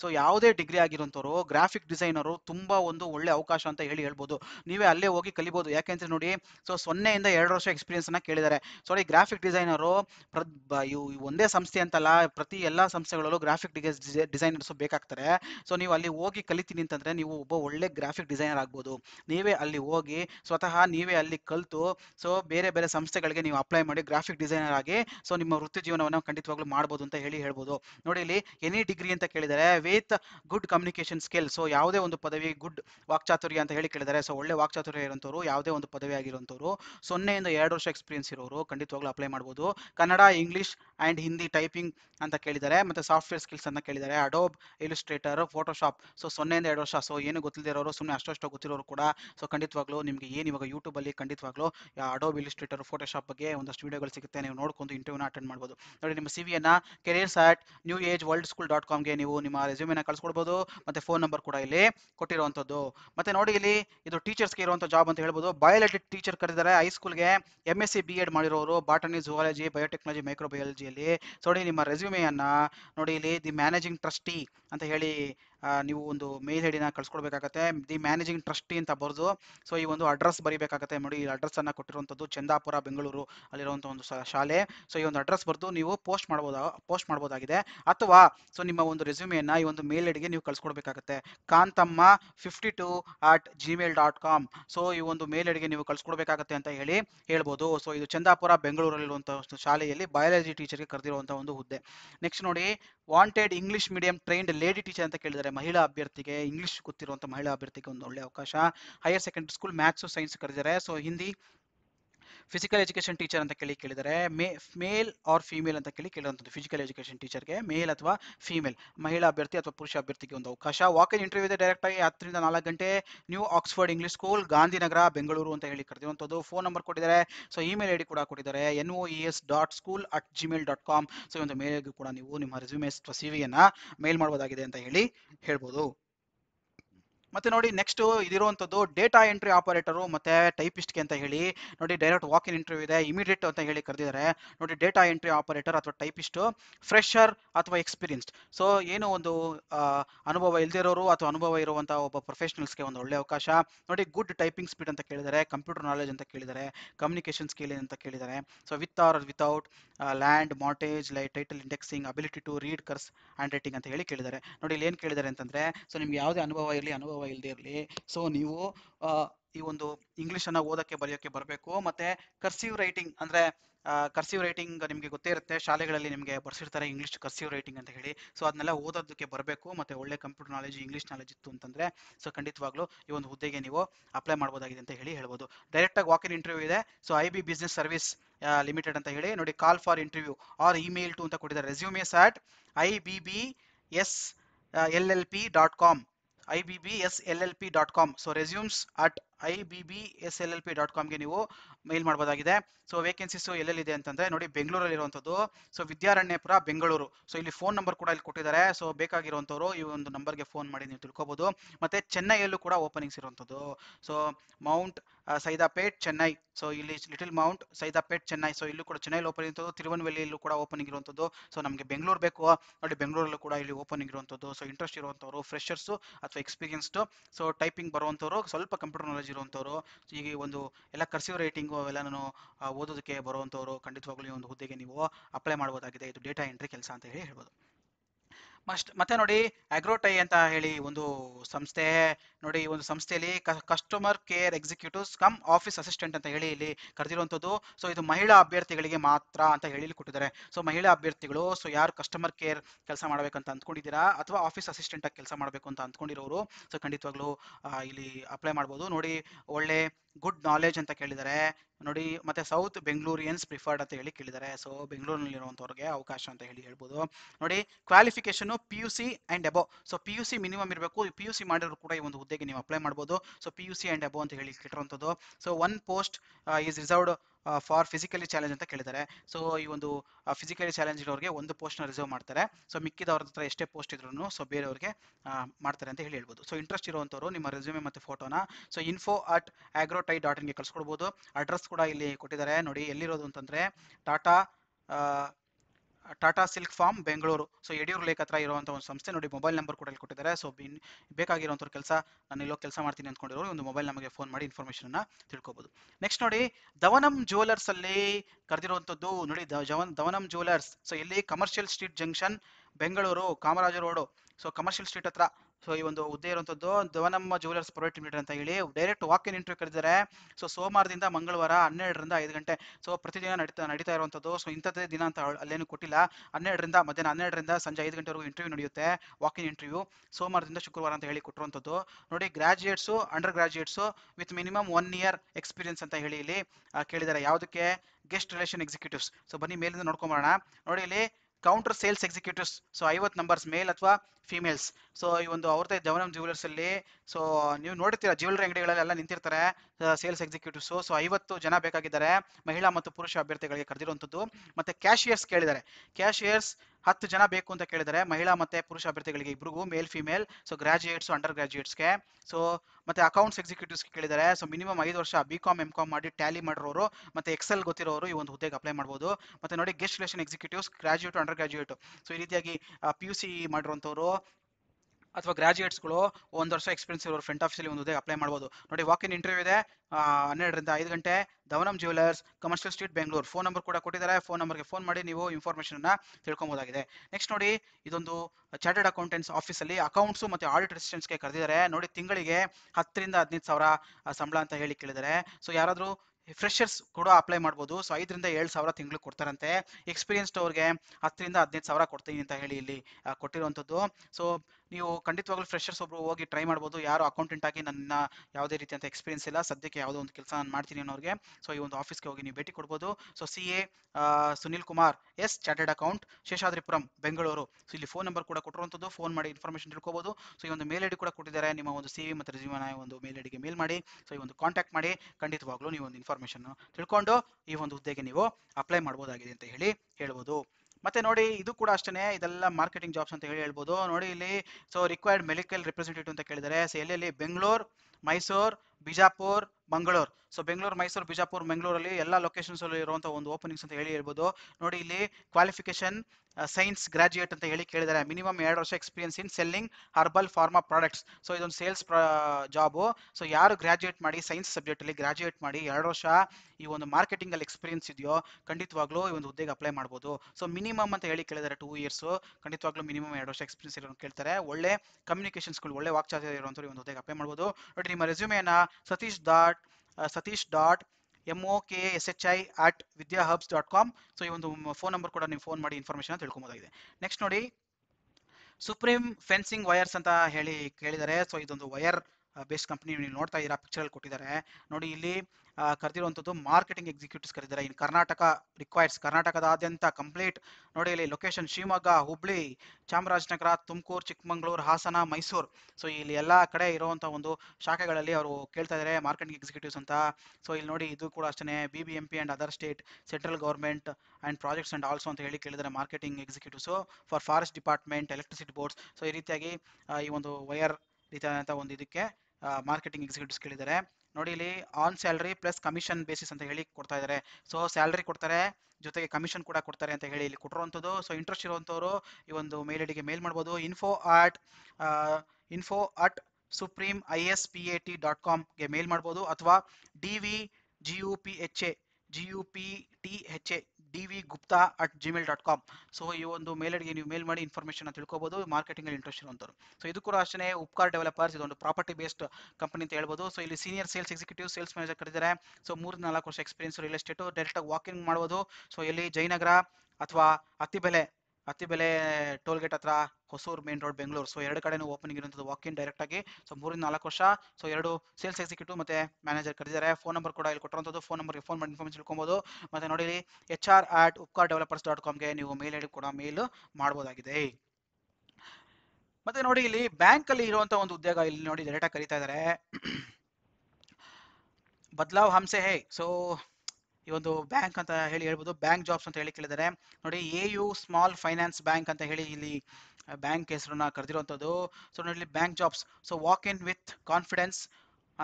ಸೊ ಯಾವುದೇ ಡಿಗ್ರಿ ಆಗಿರುವಂಥವ್ರು ಗ್ರಾಫಿಕ್ ಡಿಸೈನರು ತುಂಬ ಒಂದು ಒಳ್ಳೆ ಅವಕಾಶ ಅಂತ ಹೇಳಿ ಹೇಳ್ಬೋದು ನೀವೇ ಅಲ್ಲೇ ಹೋಗಿ ಕಲಿಬೋದು ಯಾಕೆಂದ್ರೆ ನೋಡಿ ಸೊ ಸೊನ್ನೆಯಿಂದ ಎರಡು ವರ್ಷ ಎಕ್ಸ್ಪೀರಿಯನ್ಸ್ ಅನ್ನ ಕೇಳಿದ್ದಾರೆ ಸಾರಿ ಗ್ರಾಫಿಕ್ ಡಿಸೈನರು ಒಂದೇ ಸಂಸ್ಥೆ ಅಂತಲ್ಲ ಪ್ರತಿ ಎಲ್ಲ ಸಂಸ್ಥೆಗಳಲ್ಲೂ ಗ್ರಾಫಿಕ್ ಡಿಸೈನರ್ಸ್ ಬೇಕಾಗ್ತಾರೆ ಸೊ ನೀವು ಅಲ್ಲಿ ಹೋಗಿ ಕಲಿತೀನಿ ಅಂತಂದ್ರೆ ನೀವು ಒಬ್ಬ ಒಳ್ಳೆ ಯಾವುದೇ ಗ್ರಾಫಿಕ್ ಡಿಸೈನರ್ ಆಗ್ಬೋದು ನೀವೇ ಅಲ್ಲಿ ಹೋಗಿ ಸ್ವತಃ ನೀವೇ ಅಲ್ಲಿ ಕಲಿತು ಸೊ ಬೇರೆ ಬೇರೆ ಸಂಸ್ಥೆಗಳಿಗೆ ನೀವು ಅಪ್ಲೈ ಮಾಡಿ ಗ್ರಾಫಿಕ್ ಡಿಸೈನರ್ ಆಗಿ ಸೊ ನಿಮ್ಮ ವೃತ್ತಿ ಜೀವನವನ್ನು ಖಂಡಿತವಾಗ್ಲೂ ಮಾಡ್ಬೋದು ಅಂತ ಹೇಳಿ ಹೇಳ್ಬೋದು ನೋಡಿ ಇಲ್ಲಿ ಎನಿ ಡಿಗ್ರಿ ಅಂತ ಕೇಳಿದರೆ with good communication skill so ಯಾವುದೇ ಒಂದು ಪದವಿ ಗುಡ್ ವಾಕ್ಚಾತುರ್ಯ ಅಂತ ಹೇಳಿ ಕೇಳಿದರೆ ಸೊ ಒಳ್ಳೆ ವಾಕ್ಚಾತುರ್ಯ ಇರುವಂಥವ್ರು ಯಾವುದೇ ಒಂದು ಪದವಿ ಆಗಿರುವಂಥವ್ರು ಸೊನ್ನೆಯಿಂದ ಎರಡು ವರ್ಷ ಎಕ್ಸ್ಪೀರಿಯನ್ಸ್ ಇರೋರು ಖಂಡಿತವಾಗ್ಲೂ ಅಪ್ಲೈ ಮಾಡ್ಬೋದು Kannada English and Hindi typing ಅಂತ ಕೇಳಿದರೆ ಮತ್ತು ಸಾಫ್ಟ್ವೇರ್ ಸ್ಕಿಲ್ಸ್ ಅಂತ ಕೇಳಿದರೆ ಅಡೋಬ್ ಇಲಿಸ್ಟ್ರೇಟರ್ ಫೋಟೋಶಾಪ್ ಸೊ ಸೊನ್ನೆಯಿಂದ ಎರಡು ವರ್ಷ ಸೊ ಏನು ಗೊತ್ತಿಲ್ಲ ಗೊತ್ತಿಲ್ಲದೆ ಇರೋರು ಸುಮ್ಮನೆ ಅಷ್ಟಷ್ಟು ಗೊತ್ತಿರೋರು ಕೂಡ ಸೊ ಖಂಡಿತವಾಗ್ಲೂ ನಿಮಗೆ ಏನು ಇವಾಗ ಯೂಟ್ಯೂಬಲ್ಲಿ ಖಂಡಿತವಾಗ್ಲೂ ಅಡೋಬ್ ಇಲಿಸ್ಟ್ರೇಟರ್ ಫೋಟೋಶಾಪ್ ಬಗ್ಗೆ ಒಂದಷ್ಟು ವಿಡಿಯೋಗಳು ಸಿಗುತ್ತೆ ನೀವು ನೋಡ್ಕೊಂಡು ಇಂಟರ್ವ್ಯೂನ ಅಟೆಂಡ್ ಮಾಡ್ಬೋದು ನೋಡಿ ನಿಮ್ಮ ಸಿ ವಿಯನ್ನು careers at new age world school dot ಕಾಮ್ಗೆ ನೀವು ನಿಮ್ಮ ರೆಸ್ಯೂಮೆನ ಕಳ್ಸ್ಕೊಡ್ಬೋದು ಮತ್ತು ಫೋನ್ ನಂಬರ್ ಕೂಡ ಇಲ್ಲಿ ಕೊಟ್ಟಿರುವಂಥದ್ದು ಮತ್ತು ನೋಡಿ ಇಲ್ಲಿ ಇದು ಟೀಚರ್ಸ್ಗೆ ಇರುವಂಥ ಜಾಬ್ ಅಂತ ಹೇಳ್ಬೋದು ಬಯಾಲಜಿ ಟೀಚರ್ ಕರೆದಿದ್ದಾರೆ ಹೈಸ್ಕೂಲ್ಗೆ M S C B Ed ಮಾಡಿರೋರು ಬಾಟನಿ ಜುವಾಲಜಿ ಬಯೋಟೆಕ್ನಾಲಜಿ ಮೈಕ್ರೋಬಯಾಲಜಿಯಲ್ಲಿ ನೋಡಿ ನಿಮ್ಮ ರೆಸ್ಯೂಮೆಯನ್ನು ನೋಡಿ ಇಲ್ಲಿ ದಿ ಮ್ಯಾನೇಜಿಂಗ್ ಟ್ರಸ್ಟಿ ಅಂತ ಹೇಳಿ ನೀವು ಒಂದು ಮೇಲ್ ಐಡಿನ ಕಳ್ಸ್ಕೊಡ್ಬೇಕಾಗತ್ತೆ ದಿ ಮ್ಯಾನೇಜಿಂಗ್ ಟ್ರಸ್ಟಿ ಅಂತ ಬರೆದು ಸೊ ಈ ಒಂದು ಅಡ್ರೆಸ್ ಬರೀಬೇಕಾಗತ್ತೆ ನೋಡಿ ಈ ಅಡ್ರೆಸ್ ಅನ್ನ ಕೊಟ್ಟಿರುವಂಥದ್ದು ಚಂದಾಪುರ ಬೆಂಗಳೂರು ಅಲ್ಲಿರುವಂಥ ಒಂದು ಶಾಲೆ ಸೊ ಈ ಒಂದು ಅಡ್ರೆಸ್ ಬರೆದು ನೀವು ಪೋಸ್ಟ್ ಮಾಡ್ಬೋದು ಪೋಸ್ಟ್ ಮಾಡ್ಬೋದಾಗಿದೆ ಅಥವಾ ಸೊ ನಿಮ್ಮ ಒಂದು ರೆಸ್ಯೂಮೆಯನ್ನು ಈ ಒಂದು ಮೇಲ್ ಐಡಿಗೆ ನೀವು ಕಳ್ಸ್ಕೊಡ್ಬೇಕಾಗತ್ತೆ Kanthamma fifty two at Gmail dot com so ಈ ಒಂದು ಮೇಲ್ ಐಡಿಗೆ ನೀವು ಕಳ್ಸ್ಕೊಡ್ಬೇಕಾಗತ್ತೆ ಅಂತ ಹೇಳಿ ಹೇಳ್ಬೋದು ಸೊ ಇದು ಚಂದಾಪುರ ಬೆಂಗಳೂರಲ್ಲಿರುವಂಥ ಶಾಲೆಯಲ್ಲಿ ಬಯಾಲಜಿ ಟೀಚರ್ಗೆ ಕರೆದಿರುವಂಥ ಒಂದು ಹುದ್ದೆ ನೆಕ್ಸ್ಟ್ ನೋಡಿ wanted English medium trained lady teacher ಅಂತ ಕೇಳಿದರೆ ಮಹಿಳಾ ಅಭ್ಯರ್ಥಿಗೆ ಇಂಗ್ಲಿಷ್ ಗೊತ್ತಿರುವಂಥ ಮಹಿಳಾ ಅಭ್ಯರ್ಥಿಗೆ ಒಂದು ಒಳ್ಳೆ ಅವಕಾಶ higher secondary school maths science ಕರೆದಿದ್ದಾರೆ so Hindi physical education teacher ಅಂತ ಕೇಳಿ ಕೇಳಿದರೆ ಮೇ ಮೇಲ್ ಆರ್ ಫೀಮೇಲ್ ಅಂತ ಕೇಳಿ ಕೇಳುವಂಥದ್ದು ಫಿಸಿಕಲ್ ಎಜುಕೇಶನ್ ಟೀಚರ್ಗೆ ಮೇಲ್ ಅಥವಾ ಫೀಮೇಲ್ ಮಹಿಳಾ ಅಭ್ಯರ್ಥಿ ಅಥವಾ ಪುರುಷ ಅಭ್ಯರ್ಥಿಗೆ ಒಂದು ಅವಕಾಶ ಇನ್ ಇಂಟರ್ವ್ಯೂ ಇದೆ ಡೈರೆಕ್ಟ್ ಆಗಿ ಹತ್ತರಿಂದ ನಾಲ್ಕು ಗಂಟೆ new Oxford English school Gandhinagar Bengaluru ಅಂತ ಹೇಳಿ ಕರೆದಿರುವಂಥದ್ದು ಫೋನ್ ನಂಬರ್ ಕೊಟ್ಟಿದ್ದಾರೆ ಸೊ ಇಮೇಲ್ ಐಡಿ ಕೂಡ ಕೊಟ್ಟಿದ್ದಾರೆ N O E S dot school at Gmail dot com so ಈ ಒಂದು ಮೇಲ್ಗೂ ಕೂಡ ನೀವು ನಿಮ್ಮ ರೆಸ್ಯೂಮೆ ಅಥವಾ ವಿಯನ್ನು ಮೇಲ್ ಮಾಡಬಹುದಾಗಿದೆ ಅಂತ ಹೇಳಿ ಹೇಳ್ಬೋದು ಮತ್ತೆ ನೋಡಿ ನೆಕ್ಸ್ಟ್ ಇದಿರುವಂಥದ್ದು ಡೇಟಾ ಎಂಟ್ರಿ ಆಪರೇಟರು ಮತ್ತೆ ಟೈಪಿಸ್ಟ್ಗೆ ಅಂತ ಹೇಳಿ ನೋಡಿ ಡೈರೆಕ್ಟ್ ವಾಕ್ ಇನ್ ಇಂಟರ್ವ್ಯೂ ಇದೆ ಇಮಿಡಿಯೇಟ್ ಅಂತ ಹೇಳಿ ಕರೆದಿದ್ದಾರೆ ನೋಡಿ ಡೇಟಾ ಎಂಟ್ರಿ ಆಪರೇಟರ್ ಅಥವಾ ಟೈಪಿಸ್ಟು ಫ್ರೆಶರ್ ಅಥವಾ ಎಕ್ಸ್ಪೀರಿಯನ್ಸ್ಡ್ ಸೊ ಏನು ಒಂದು ಅನುಭವ ಇಲ್ದಿರೋರು ಅಥವಾ ಅನುಭವ ಇರುವಂತಹ ಒಬ್ಬ ಪ್ರೊಫೆಷನಲ್ಸ್ಗೆ ಒಂದು ಒಳ್ಳೆ ಅವಕಾಶ ನೋಡಿ ಗುಡ್ ಟೈಪಿಂಗ್ ಸ್ಪೀಡ್ ಅಂತ ಕೇಳಿದ್ದಾರೆ ಕಂಪ್ಯೂಟರ್ ನಾಲೆಜ್ ಅಂತ ಕೇಳಿದ್ದಾರೆ ಕಮ್ಯುನಿಕೇಶನ್ ಸ್ಕಿಲ್ ಅಂತ ಕೇಳಿದ್ದಾರೆ so with or without land mortgage like title indexing ability to read cursive handwriting ಅಂತ ಹೇಳಿ ಕೇಳಿದ್ದಾರೆ ನೋಡಿ ಇಲ್ಲಿ ಏನು ಕೇಳಿದ್ದಾರೆ ಅಂತಂದರೆ ಸೊ ನಿಮ್ಗೆ ಯಾವುದೇ ಅನುಭವ ಇರಲಿ ಅನುಭವ ಅನುಭವ ಇಲ್ಲದೆ ಇರಲಿ ಸೊ ನೀವು ಈ ಒಂದು ಇಂಗ್ಲಿಷ್ ಅನ್ನು ಓದಕ್ಕೆ ಬರೆಯೋಕ್ಕೆ ಬರಬೇಕು ಮತ್ತೆ ಕರ್ಸಿವ್ ರೈಟಿಂಗ್ ಅಂದ್ರೆ ಕರ್ಸಿವ್ ರೈಟಿಂಗ್ ನಿಮಗೆ ಗೊತ್ತೇ ಇರುತ್ತೆ ಶಾಲೆಗಳಲ್ಲಿ ನಿಮಗೆ ಬರ್ಸಿರ್ತಾರೆ ಇಂಗ್ಲಿಷ್ ಕರ್ಸಿವ್ ರೈಟಿಂಗ್ ಅಂತ ಹೇಳಿ ಸೊ ಅದನ್ನೆಲ್ಲ ಓದೋದಕ್ಕೆ ಬರಬೇಕು ಮತ್ತೆ ಒಳ್ಳೆ ಕಂಪ್ಯೂಟರ್ ನಾಲೆಜ್ ಇಂಗ್ಲಿಷ್ ನಾಲೆಜ್ ಇತ್ತು ಅಂತಂದರೆ ಸೊ ಖಂಡಿತವಾಗ್ಲೂ ಈ ಒಂದು ಹುದ್ದೆಗೆ ನೀವು ಅಪ್ಲೈ ಮಾಡ್ಬೋದಾಗಿದೆ ಅಂತ ಹೇಳಿ ಹೇಳ್ಬೋದು ಡೈರೆಕ್ಟಾಗಿ ಇನ್ ಇಂಟರ್ವ್ಯೂ ಇದೆ so I B business service limited ಅಂತ ಹೇಳಿ ನೋಡಿ call for interview or email to ಅಂತ ಕೊಟ್ಟಿದ್ದಾರೆ resumes at I B B S L L P dot com I dot com so resumes at I B B S L L P dot ಕಾಮ್ಗೆ ನೀವು mail ಮಾಡಬಹುದಾಗಿದೆ so vacancies ಎಲ್ಲೆಲ್ಲಿದೆ ಅಂತಂದ್ರೆ ನೋಡಿ ಬೆಂಗಳೂರಲ್ಲಿ ಇರುವಂಥದ್ದು so Vidyaranyapura Bengaluru so ಇಲ್ಲಿ ಫೋನ್ ನಂಬರ್ ಕೂಡ ಇಲ್ಲಿ ಕೊಟ್ಟಿದ್ದಾರೆ ಸೊ ಬೇಕಾಗಿರುವಂಥವ್ರು ಈ ಒಂದು ನಂಬರ್ಗೆ ಫೋನ್ ಮಾಡಿ ನೀವು ತಿಳ್ಕೊಬಹುದು ಮತ್ತೆ ಚೆನ್ನೈಯಲ್ಲೂ ಕೂಡ ಓಪನಿಂಗ್ಸ್ ಇರುವಂಥದ್ದು so Mount Saidapet Chennai so ಇಲ್ಲಿ Little Mount Saidapet Chennai so ಇಲ್ಲೂ ಕೂಡ ಚೆನ್ನೈಲಿ ಓಪನ್ ಇರುವಂಥದ್ದು ತಿರುವನವೆಲ್ಲಿಯಲ್ಲೂ ಕೂಡ ಓಪನ್ ಇರುವಂಥದ್ದು ಸೊ ನಮಗೆ ಬೆಂಗಳೂರು ಬೇಕು ನೋಡಿ ಬೆಂಗಳೂರಲ್ಲೂ ಕೂಡ ಇಲ್ಲಿ ಓಪನ್ ಇರುವಂಥದ್ದು ಸೊ ಇಂಟ್ರೆಸ್ಟ್ ಇರುವಂಥವರು ಫ್ರೆಷರ್ಸು ಅಥವಾ ಎಕ್ಸ್ಪೀರಿಯನ್ಸ್ಡು ಸೊ ಟೈಪಿಂಗ್ ಬರುವಂಥವ್ರು ಸ್ವಲ್ಪ ಕಂಪ್ಯೂಟರ್ ನಾಲೆಜ್ ಇರುವಂಥವ್ರು ಈಗ ಒಂದು ಎಲ್ಲ ಕರ್ಸಿವ್ ರೈಟಿಂಗು ಅವೆಲ್ಲ ನಾನು ಓದೋದಕ್ಕೆ ಬರುವಂಥವ್ರು ಖಂಡಿತವಾಗ್ಲೂ ಒಂದು ಹುದ್ದೆಗೆ ನೀವು ಅಪ್ಲೈ ಮಾಡ್ಬೋದಾಗಿದೆ ಇದು ಡೇಟಾ ಎಂಟ್ರಿ ಕೆಲಸ ಅಂತ ಹೇಳಿ ಹೇಳ್ಬೋದು ಮಸ್ಟ್ ಮತ್ತೆ ನೋಡಿ ಅಗ್ರೋಟೈ ಅಂತ ಹೇಳಿ ಒಂದು ಸಂಸ್ಥೆ ನೋಡಿ ಒಂದು ಸಂಸ್ಥೆಯಲ್ಲಿ customer care executives cum office assistant ಅಂತ ಹೇಳಿ ಇಲ್ಲಿ ಕರೆದಿರುವಂಥದ್ದು ಸೊ ಇದು ಮಹಿಳಾ ಅಭ್ಯರ್ಥಿಗಳಿಗೆ ಮಾತ್ರ ಅಂತ ಹೇಳಿ ಕೊಟ್ಟಿದ್ದಾರೆ ಸೊ ಮಹಿಳಾ ಅಭ್ಯರ್ಥಿಗಳು ಸೊ ಯಾರು ಕಸ್ಟಮರ್ ಕೇರ್ ಕೆಲಸ ಮಾಡಬೇಕಂತ ಅಂದ್ಕೊಂಡಿದ್ದೀರಾ ಅಥವಾ ಆಫೀಸ್ ಅಸಿಸ್ಟೆಂಟ್ ಆಗಿ ಕೆಲಸ ಮಾಡಬೇಕು ಅಂತ ಅಂದ್ಕೊಂಡಿರೋರು ಸೊ ಖಂಡಿತವಾಗ್ಲೂ ಇಲ್ಲಿ ಅಪ್ಲೈ ಮಾಡ್ಬೋದು ನೋಡಿ ಒಳ್ಳೆ ಗುಡ್ ನಾಲೆಜ್ ಅಂತ ಕೇಳಿದ್ದಾರೆ ನೋಡಿ ಮತ್ತೆ ಸೌತ್ ಬೆಂಗಳೂರಿಯನ್ಸ್ ಪ್ರಿಫರ್ಡ್ ಅಂತ ಹೇಳಿ ಕೇಳಿದ್ದಾರೆ ಸೊ ಬೆಂಗಳೂರಿನಲ್ಲಿರುವಂಥವ್ರಿಗೆ ಅವಕಾಶ ಅಂತ ಹೇಳಿ ಹೇಳ್ಬೋದು ನೋಡಿ qualification P U C and above so P U C minimum ಇರಬೇಕು ಪಿ ಯು ಸಿ ಮಾಡಿದ್ರು ಕೂಡ ಈ ಒಂದು ಹುದ್ದೆಗೆ ನೀವು ಅಪ್ಲೈ ಮಾಡಬಹುದು so P U C and above ಅಂತ ಹೇಳಿ ಕೇಳಿರುವಂಥದ್ದು so one post is reserved for physically challenge ಅಂತ ಕೇಳಿದ್ದಾರೆ ಸೊ ಈ ಒಂದು ಫಿಸಿಕಲಿ ಚಾಲೆಂಜ್ ಇರೋರಿಗೆ ಒಂದು ಪೋಸ್ಟ್ನ ರಿಸರ್ವ್ ಮಾಡ್ತಾರೆ ಸೊ ಮಿಕ್ಕಿದವ್ರ ಹತ್ರ ಎಷ್ಟೇ ಪೋಸ್ಟ್ ಇದ್ರು ಸೊ ಬೇರೆಯವ್ರಿಗೆ ಮಾಡ್ತಾರೆ ಅಂತ ಹೇಳಿ ಹೇಳ್ಬೋದು ಸೊ ಇಂಟ್ರೆಸ್ಟ್ ಇರುವಂಥವ್ರು ನಿಮ್ಮ ರೆಸ್ಯೂಮೆ ಮತ್ತು ಫೋಟೋನ so info at tie dot ಇನ್ಗೆ ಕಳ್ಸ್ಕೊಡ್ಬೋದು ಅಡ್ರೆಸ್ ಕೂಡ ಇಲ್ಲಿ ಕೊಟ್ಟಿದ್ದಾರೆ ನೋಡಿ ಎಲ್ಲಿರೋದು ಅಂತಂದರೆ Tata Tata silk farm Bengaluru so Yediyur lake ಹತ್ರ ಇರುವಂಥ ಒಂದು ಸಂಸ್ಥೆ ನೋಡಿ ಮೊಬೈಲ್ ನಂಬರ್ ಕೂಡ ಇಲ್ಲಿ ಕೊಟ್ಟಿದ್ದಾರೆ ಸೊ ಬಿನ್ ಕೆಲಸ ನಾನು ಇಲ್ಲೋ ಕೆಲಸ ಮಾಡ್ತೀನಿ ಅಂದ್ಕೊಂಡಿರೋರು ಒಂದು ಮೊಬೈಲ್ ನಮಗೆ ಫೋನ್ ಮಾಡಿ ಅನ್ನ ತಿಳ್ಕೋಬೋದು ನೆಕ್ಸ್ಟ್ ನೋಡಿ ಧವನಂ ಜುವೆಲರ್ಸ್ ಅಲ್ಲಿ ಕರೆದಿರುವಂಥದ್ದು ನೋಡಿ ದವನಂ ಧವನಂ ಜುವೆಲರ್ಸ್ ಸೊ ಇಲ್ಲಿ Commercial Street junction Bengaluru Kamaraja road so Commercial Street ಹತ್ರ ಸೊ ಈ ಒಂದು ಹುದ್ದೆ ಇರುವಂಥದ್ದು ದವನಮ್ಮ ಜುವೆಲರ್ಸ್ ಪ್ರೈವೇಟ್ ಲಿಮಿಟೆಡ್ ಅಂತ ಹೇಳಿ ಡೈರೆಕ್ಟ್ ವಾಕ್ ಇನ್ ಇಂಟರ್ವ್ಯೂ ಕರೆದಿದ್ದಾರೆ ಸೊ ಸೋಮವಾರದಿಂದ ಮಂಗಳವಾರ ಹನ್ನೆರಡರಿಂದ ಐದು ಗಂಟೆ ಸೊ ಪ್ರತಿದಿನ ನಡೀತಾ ನಡೀತಾ ಇರುವಂಥದ್ದು ಸೊ ಇಂಥದ್ದೇ ದಿನ ಅಂತ ಅಲ್ಲೇನು ಕೊಟ್ಟಿಲ್ಲ ಹನ್ನೆರಡರಿಂದ ಮಧ್ಯಾಹ್ನ ಹನ್ನೆರಡರಿಂದ ಸಂಜೆ ಐದು ಗಂಟೆವರೆಗೂ ಇಂಟರ್ವ್ಯೂ ನಡೆಯುತ್ತೆ ವಾಕ್ ಇನ್ ಇಂಟರ್ವ್ಯೂ ಸೋಮವಾರದಿಂದ ಶುಕ್ರವಾರ ಅಂತ ಹೇಳಿ ಕೊಟ್ಟಿರುವಂಥದ್ದು ನೋಡಿ graduates undergraduates with minimum one year experience ಅಂತ ಹೇಳಿ ಇಲ್ಲಿ ಕೇಳಿದ್ದಾರೆ ಯಾವುದಕ್ಕೆ ಗೆಸ್ಟ್ ರಿಲೇಷನ್ ಎಕ್ಸಿಕ್ಯೂಟಿವ್ಸ್ ಸೊ ಬನ್ನಿ ಮೇಲಿಂದ ನೋಡ್ಕೊಂಬರೋಣ ನೋಡಿ ಇಲ್ಲಿ ಕೌಂಟರ್ ಸೇಲ್ಸ್ ಎಕ್ಸಿಕ್ಯೂಟಿವ್ಸ್ ಸೊ ಐವತ್ತು ನಂಬರ್ಸ್ ಮೇಲ್ ಅಥವಾ ಫೀಮೇಲ್ಸ್ ಸೊ ಈ ಒಂದು ಅವ್ರದ್ದೇ ಜವನಂ ಜ್ಯುವೆಲರ್ಸ್ ಅಲ್ಲಿ ಸೊ ನೀವು ನೋಡ್ತೀರಾ ಜ್ಯುವೆಲರಿ ಅಂಗಡಿಗಳಲ್ಲಿ ಎಲ್ಲ ನಿಂತಿರ್ತಾರೆ ಸೇಲ್ಸ್ ಎಕ್ಸಿಕ್ಯೂಟಿವ್ಸ್ ಸೊ ಐವತ್ತು ಜನ ಬೇಕಾಗಿದ್ದಾರೆ ಮಹಿಳಾ ಮತ್ತು ಪುರುಷ ಅಭ್ಯರ್ಥಿಗಳಿಗೆ ಕರೆದಿರುವಂಥದ್ದು ಮತ್ತೆ ಕ್ಯಾಶಿಯರ್ಸ್ ಕೇಳಿದ್ದಾರೆ ಕ್ಯಾಶಿಯರ್ಸ್ ಹತ್ತು ಜನ ಬೇಕು ಅಂತ ಕೇಳಿದರೆ ಮಹಿಳಾ ಮತ್ತೆ ಪುರುಷ ಅಭ್ಯರ್ಥಿಗಳಿಗೆ ಇಬ್ಬರಿಗೂ ಮೇಲ್ ಫಿಮೇಲ್ ಸೊ ಗ್ರಾಜುಯೇಟ್ಸ್ ಅಂಡರ್ ಗ್ರಾಜುಯೇಟ್ಸ್ಗೆ ಸೊ ಮತ್ತೆ ಅಕೌಂಟ್ಸ್ ಎಕ್ಸಿಕ್ಯೂಟಿವ್ಸ್ ಕೇಳಿದ್ದಾರೆ ಸೊ ಮಿನಿಮಮ್ ಐದು ವರ್ಷ ಬಿ ಕಾಮ್ ಎಂ ಕಾಮ್ ಮಾಡಿ ಟ್ಯಾಲಿ ಮಾಡಿರೋರು ಮತ್ತೆ ಎಕ್ಸೆಲ್ ಗೊತ್ತಿರೋರು ಈ ಒಂದು ಹುದ್ದೆಗೆ ಅಪ್ಲೈ ಮಾಡ್ಬೋದು ಮತ್ತೆ ನೋಡಿ guest relation executives graduate undergraduate so ಈ ರೀತಿಯಾಗಿ ಪಿ ಯು ಸಿ ಮಾಡಿರುವಂಥವ್ರು ಅಥವಾ ಗ್ರಾಜುಯೇಟ್ಸ್ಗಳು ಒಂದು ವರ್ಷ ಎಕ್ಸ್ಪೀರಿಯನ್ಸ್ ಇರೋರು ಫ್ರಂಟ್ ಆಫೀಸಲ್ಲಿ ಒಂದು ಅಪ್ಲೈ ಮಾಡ್ಬೋದು ನೋಡಿ ವಾಕ್ ಇನ್ ಇಂಟರ್ವ್ಯೂ ಇದೆ ಹನ್ನೆರಡರಿಂದ ಐದು ಗಂಟೆ Dhavanam jewellers Commercial Street Bengaluru phone number ಕೂಡ ಕೊಟ್ಟಿದ್ದಾರೆ ಫೋನ್ ನಂಬರ್ಗೆ ಫೋನ್ ಮಾಡಿ ನೀವು ಇನ್ಫಾರ್ಮೇಷನ್ನ ತಿಳ್ಕೊಬೋದಾಗಿದೆ ನೆಕ್ಸ್ಟ್ ನೋಡಿ ಇದೊಂದು ಚಾರ್ಟೆಡ್ ಅಕೌಂಟೆಂಟ್ಸ್ ಆಫೀಸಲ್ಲಿ ಅಕೌಂಟ್ಸು ಮತ್ತು ಆಡಿಟ್ ಅಸಿಸ್ಟೆಂಟ್ಸ್ಗೆ ಕರೆದಿದ್ದಾರೆ ನೋಡಿ ತಿಂಗಳಿಗೆ ಹತ್ತರಿಂದ ಹದಿನೈದು ಸಾವಿರ ಸಂಬಳ ಅಂತ ಹೇಳಿ ಕೇಳಿದ್ದಾರೆ ಸೊ ಯಾರಾದರೂ ಫ್ರೆಶರ್ಸ್ ಕೂಡ ಅಪ್ಲೈ ಮಾಡ್ಬೋದು ಸೊ ಐದರಿಂದ ಏಳು ಸಾವಿರ ತಿಂಗಳಿಗೆ ಕೊಡ್ತಾರಂತೆ ಎಕ್ಸ್ಪೀರಿಯನ್ಸ್ಡ್ ಅವ್ರಿಗೆ ಹತ್ತರಿಂದ ಹದಿನೈದು ಸಾವಿರ ಕೊಡ್ತೀನಿ ಅಂತ ಹೇಳಿ ಇಲ್ಲಿ ಕೊಟ್ಟಿರುವಂಥದ್ದು ಸೊ ನೀವು ಖಂಡಿತವಾಗ್ಲೂ ಫ್ರೆಶರ್ಸ್ ಒಬ್ರು ಹೋಗಿ ಟ್ರೈ ಮಾಡ್ಬೋದು ಯಾರು ಅಕೌಂಟೆಂಟ್ ಆಗಿ ನನ್ನ ಯಾವುದೇ ರೀತಿಯಂತ ಎಕ್ಸ್ಪೀರಿಯನ್ಸ್ ಇಲ್ಲ ಸದ್ಯಕ್ಕೆ ಯಾವುದೋ ಒಂದು ಕೆಲಸ ನಾನು ಮಾಡ್ತೀನಿ ಅನ್ನೋರಿಗೆ ಸೊ ಈ ಒಂದು ಆಫೀಸ್ಗೆ ಹೋಗಿ ನೀವು ಭೇಟಿ ಕೊಡ್ಬೋದು so C A Sunil Kumar S chartered account Seshadripuram Bengaluru so ಇಲ್ಲಿ ಫೋನ್ ನಂಬರ್ ಕೂಡ ಕೊಟ್ಟಿರುವಂಥದ್ದು ಫೋನ್ ಮಾಡಿ ಇನ್ಫಾರ್ಮೇಷನ್ ತಿಳ್ಕೋಬಹುದು ಸೊ ಈ ಒಂದು ಮೇಲ್ ಡಿ ಕೂಡ ಕೊಟ್ಟಿದ್ದಾರೆ ನಿಮ್ಮ ಒಂದು ಸಿ ವಿ ಮತ್ತು ರಿಸ್ಯೂಮ್ನ ಒಂದು ಮೇಲ್ ಐಡಿಗೆ ಮೇಲ್ ಮಾಡಿ ಸೊ ಈ ಒಂದು ಕಾಂಟ್ಯಾಕ್ಟ್ ಮಾಡಿ ಖಂಡಿತವಾಗ್ಲೂ ನೀವು ಒಂದು ಇನ್ಫಾರ್ಮೇಷನ್ ತಿಳ್ಕೊಂಡು ಈ ಒಂದು ಹುದ್ದೆಗೆ ನೀವು ಅಪ್ಲೈ ಮಾಡ್ಬೋದಾಗಿದೆ ಅಂತ ಹೇಳಿ ಹೇಳ್ಬೋದು ಮತ್ತೆ ನೋಡಿ ಇದು ಕೂಡ ಅಷ್ಟೇ ಇದೆಲ್ಲ ಮಾರ್ಕೆಟಿಂಗ್ ಜಾಬ್ಸ್ ಅಂತ ಹೇಳಿ ಹೇಳ್ಬೋದು ನೋಡಿ ಇಲ್ಲಿ ಸೊ ರಿಕ್ವೈರ್ಡ್ ಮೆಡಿಕಲ್ ರಿಪ್ರೆಸೆಂಟೇಟಿವ್ ಅಂತ ಕೇಳಿದರೆ ಸೊ ಎಲ್ಲೆಲ್ಲಿ ಬೆಂಗಳೂರು ಮೈಸೂರು ಬಿಜಾಪುರ್ ಮಂಗಳೂರು ಸೊ ಬೆಂಗಳೂರು ಮೈಸೂರು ಬಿಜಾಪುರ್ ಮಂಗಳೂರಲ್ಲಿ ಎಲ್ಲ ಲೊಕೇಶನ್ಸ್ ಅಲ್ಲಿ ಇರುವಂಥ ಒಂದು ಓಪನಿಂಗ್ಸ್ ಅಂತ ಹೇಳಿ ಹೇಳ್ಬೋದು ನೋಡಿ ಇಲ್ಲಿ ಕ್ವಾಲಿಫಿಕೇಶನ್ ಸೈನ್ಸ್ ಗ್ರಾಜ್ಯುಯೇಟ್ ಅಂತ ಹೇಳಿ ಕೇಳಿದ್ದಾರೆ ಮಿನಿಮಮ್ ಎರಡು ವರ್ಷ experience in selling herbal pharma products so ಇದೊಂದು ಸೇಲ್ಸ್ ಜಾಬು ಸೊ ಯಾರು ಗ್ರಾಜ್ಯುಯೇಟ್ ಮಾಡಿ ಸೈನ್ಸ್ ಸಬ್ಜೆಕ್ಟಲ್ಲಿ ಗ್ರಾಜ್ಯುಯೇಟ್ ಮಾಡಿ ಎರಡು ವರ್ಷ ಈ ಒಂದು ಮಾರ್ಕೆಟಿಂಗಲ್ಲಿ ಎಕ್ಸ್ಪೀರಿಯನ್ಸ್ ಇದೆಯೋ ಖಂಡಿತವಾಗ್ಲೂ ಈ ಒಂದು ಹುದ್ದೆಗೆ ಅಪ್ಲೈ ಮಾಡ್ಬೋದು ಸೊ ಮಿನಿಮಮ್ ಅಂತ ಹೇಳಿ ಕೇಳಿದಾರೆ ಟೂ ಇಯರ್ಸ್ ಖಂಡಿತವಾಗ್ಲೂ ಮಿನಿಮಮ್ ಎರಡು ವರ್ಷ ಎಕ್ಸ್ಪೀರಿಯನ್ಸ್ ಇರೋ ಕೇಳ್ತಾರೆ ಒಳ್ಳೆ ಕಮ್ಯುನಿಕೇಶನ್ಸ್ ಒಳ್ಳೆ ವಾಕ್ಚಾರ್ಜರ್ ಇರುವಂಥವ್ರು ಈ ಒಂದು ಹುದ್ದೆಗೆ ಅಪ್ಲೈ ಮಾಡ್ಬೋದು ನೋಡಿ ಮಾಡಿ ನಿಮ್ಮ ರೆಸ್ಯೂಮೆಯನ್ನು Satish dot Satish dot M K S H I at Vidya hubs dot com so ಈ ಒಂದು ಫೋನ್ ನಂಬರ್ ಕೂಡ ನೀವು ಫೋನ್ ಮಾಡಿ ಇನ್ಫಾರ್ಮೇಷನ್ ತಿಳ್ಕೊಬೋದಾಗಿದೆ ನೆಕ್ಸ್ಟ್ ನೋಡಿ ಸುಪ್ರೀಂ ಫೆನ್ಸಿಂಗ್ ವೈರ್ಸ್ ಅಂತ ಹೇಳಿ ಕೇಳಿದರೆ ಸೊ ಇದೊಂದು ವೈರ್ ಬೇಸ್ಡ್ ಕಂಪ್ನಿ ನೀವು ನೋಡ್ತಾ ಇದ್ದೀರಾ ಪಿಕ್ಚರ್ ಅಲ್ಲಿ ಕೊಟ್ಟಿದ್ದಾರೆ ನೋಡಿ ಇಲ್ಲಿ ಕರೆದಿರುವಂಥದ್ದು ಮಾರ್ಕೆಟಿಂಗ್ ಎಕ್ಸಿಕ್ಯೂಟಿವ್ಸ್ ಕರೆದಿದ್ದಾರೆ ಇನ್ ಕರ್ನಾಟಕ ರಿಕ್ವೈರ್ಸ್ ಕರ್ನಾಟಕದಾದ್ಯಂತ ಕಂಪ್ಲೀಟ್ ನೋಡಿ ಇಲ್ಲಿ ಲೊಕೇಶನ್ ಶಿವಮೊಗ್ಗ ಹುಬ್ಳಿ ಚಾಮರಾಜನಗರ ತುಮಕೂರು ಚಿಕ್ಕಮಗಳೂರು ಹಾಸನ ಮೈಸೂರು ಸೊ ಇಲ್ಲಿ ಎಲ್ಲ ಕಡೆ ಇರುವಂಥ ಒಂದು ಶಾಖೆಗಳಲ್ಲಿ ಅವರು ಕೇಳ್ತಾ ಇದ್ದಾರೆ ಮಾರ್ಕೆಟಿಂಗ್ ಎಕ್ಸಿಕ್ಯೂಟಿವ್ಸ್ ಅಂತ ಸೊ ಇಲ್ಲಿ ನೋಡಿ ಇದು ಕೂಡ ಅಷ್ಟೇ B B M P and other state central government and projects and also ಅಂತ ಹೇಳಿ ಕೇಳಿದರೆ marketing executives for forest department electricity boards so ಈ ರೀತಿಯಾಗಿ ಈ ಒಂದು ವೈರ್ ರೀತಿಯಾದಂಥ ಒಂದು ಇದಕ್ಕೆ ಮಾರ್ಕೆಟಿಂಗ್ ಎಕ್ಸಿಕ್ಯೂಟಿವ್ಸ್ ಕೇಳಿದ್ದಾರೆ ನೋಡಿ ಇಲ್ಲಿ on salary plus commission basis ಅಂತ ಹೇಳಿ ಕೊಡ್ತಾ ಇದ್ದಾರೆ ಸೊ ಸ್ಯಾಲ್ರಿ ಕೊಡ್ತಾರೆ ಜೊತೆಗೆ ಕಮಿಷನ್ ಕೂಡ ಕೊಡ್ತಾರೆ ಅಂತ ಹೇಳಿ ಇಲ್ಲಿ ಕೊಟ್ಟಿರುವಂಥದ್ದು ಸೊ ಇಂಟ್ರೆಸ್ಟ್ ಇರುವಂಥವರು ಈ ಒಂದು ಮೇಲ್ ಐಡಿಗೆ ಮೇಲ್ ಮಾಡ್ಬೋದು info at info at supreme I S P A T dot ಕಾಮ್ಗೆ ಮೇಲ್ ಮಾಡ್ಬೋದು ಅಥವಾ D V G U P H A G U P T H A D V Gupta at Gmail dot com so ಈ ಒಂದು mail ಐಡಿಗೆ ನೀವು ಮೇಲ್ ಮಾಡಿ information ತಿಳ್ಕೋಬಹುದು marketing interest ಇರುವಂಥವ್ರು so ಇದು ಕೂಡ ಅಷ್ಟೇ ಉಪ್ಕಾರ್ ಡೆವಲಪರ್ಸ್ ಇದೊಂದು ಪ್ರಾಪರ್ಟಿ ಬೇಸ್ಡ್ ಕಂಪನಿ ಅಂತ ಹೇಳ್ಬೋದು ಸೊ ಇಲ್ಲಿ senior sales executive sales manager ಕರೆದಿದ್ದಾರೆ ಸೊ ಮೂರು ನಾಲ್ಕು ವರ್ಷ ಎಕ್ಸ್ಪೀರಿಯನ್ಸ್ ರಿಯಲ್ ಎಸ್ಟೇಟ್ ಡೈರೆಕ್ಟಾಗಿ ವಾಕಿಂಗ್ ಮಾಡ್ಬೋದು ಸೊ ಇಲ್ಲಿ ಜಯನಗರ ಅಥವಾ ಅತ್ತಿಬೆಲೆ ಅತ್ತಿಬೆಲೆ ಟೋಲ್ ಗೇಟ್ ಹತ್ರ Hosur main road Bengaluru so ಎರಡು ಕಡೆನೂ ಓಪನಿಂಗ್ ಇರುವಂಥದ್ದು ವಾಕ್ ಇನ್ ಡೈರೆಕ್ಟ್ ಆಗಿ ಸೊ ಮೂರಿಂದ ನಾಲ್ಕು ವರ್ಷ ಸೊ ಎರಡು ಸೇಲ್ಸ್ ಎಕ್ಸಿಕ್ಯೂಟಿವ್ ಮತ್ತೆ ಮ್ಯಾನೇಜರ್ ಕರೆದಿದ್ದಾರೆ ಫೋನ್ ನಂಬರ್ ಕೂಡ ಇಲ್ಲಿ ಕೊಟ್ಟಿರುವಂಥದ್ದು ಫೋನ್ ನಂಬರ್ಗೆ ಫೋನ್ ಮಾಡಿ ಇನ್ಫಾರ್ಮೇಷನ್ ತಿಳ್ಕೊಬೋದು ಮತ್ತೆ ನೋಡಿ H R at Upkar developers dot ಕಾಮ್ಗೆ ನೀವು ಮೇಲ್ ಐಡಿ ಕೂಡ ಮೇಲ್ ಮಾಡ್ಬೋದಾಗಿದೆ ಮತ್ತೆ ನೋಡಿ ಇಲ್ಲಿ ಬ್ಯಾಂಕ್ ಅಲ್ಲಿ ಇರುವಂತ ಒಂದು ಉದ್ಯೋಗ ಇಲ್ಲಿ ನೋಡಿ ಡೈರೆಕ್ಟ್ ಆಗಿ ಕರೀತಾ ಇದ್ದಾರೆ ಬದಲಾವ್ ಹಂಸೆ ಹೇ ಸೊ ಈ ಒಂದು ಬ್ಯಾಂಕ್ ಅಂತ ಹೇಳಿ ಹೇಳ್ಬೋದು ಬ್ಯಾಂಕ್ ಜಾಬ್ಸ್ ಅಂತ ಹೇಳಿ ಕೇಳಿದ್ದಾರೆ ನೋಡಿ A U small finance bank ಅಂತ ಹೇಳಿ ಇಲ್ಲಿ ಬ್ಯಾಂಕ್ ಹೆಸರನ್ನ ಕರೆದಿರುವಂಥದ್ದು ಸೊ ನೋಡಿ ಇಲ್ಲಿ bank jobs so walk in with confidence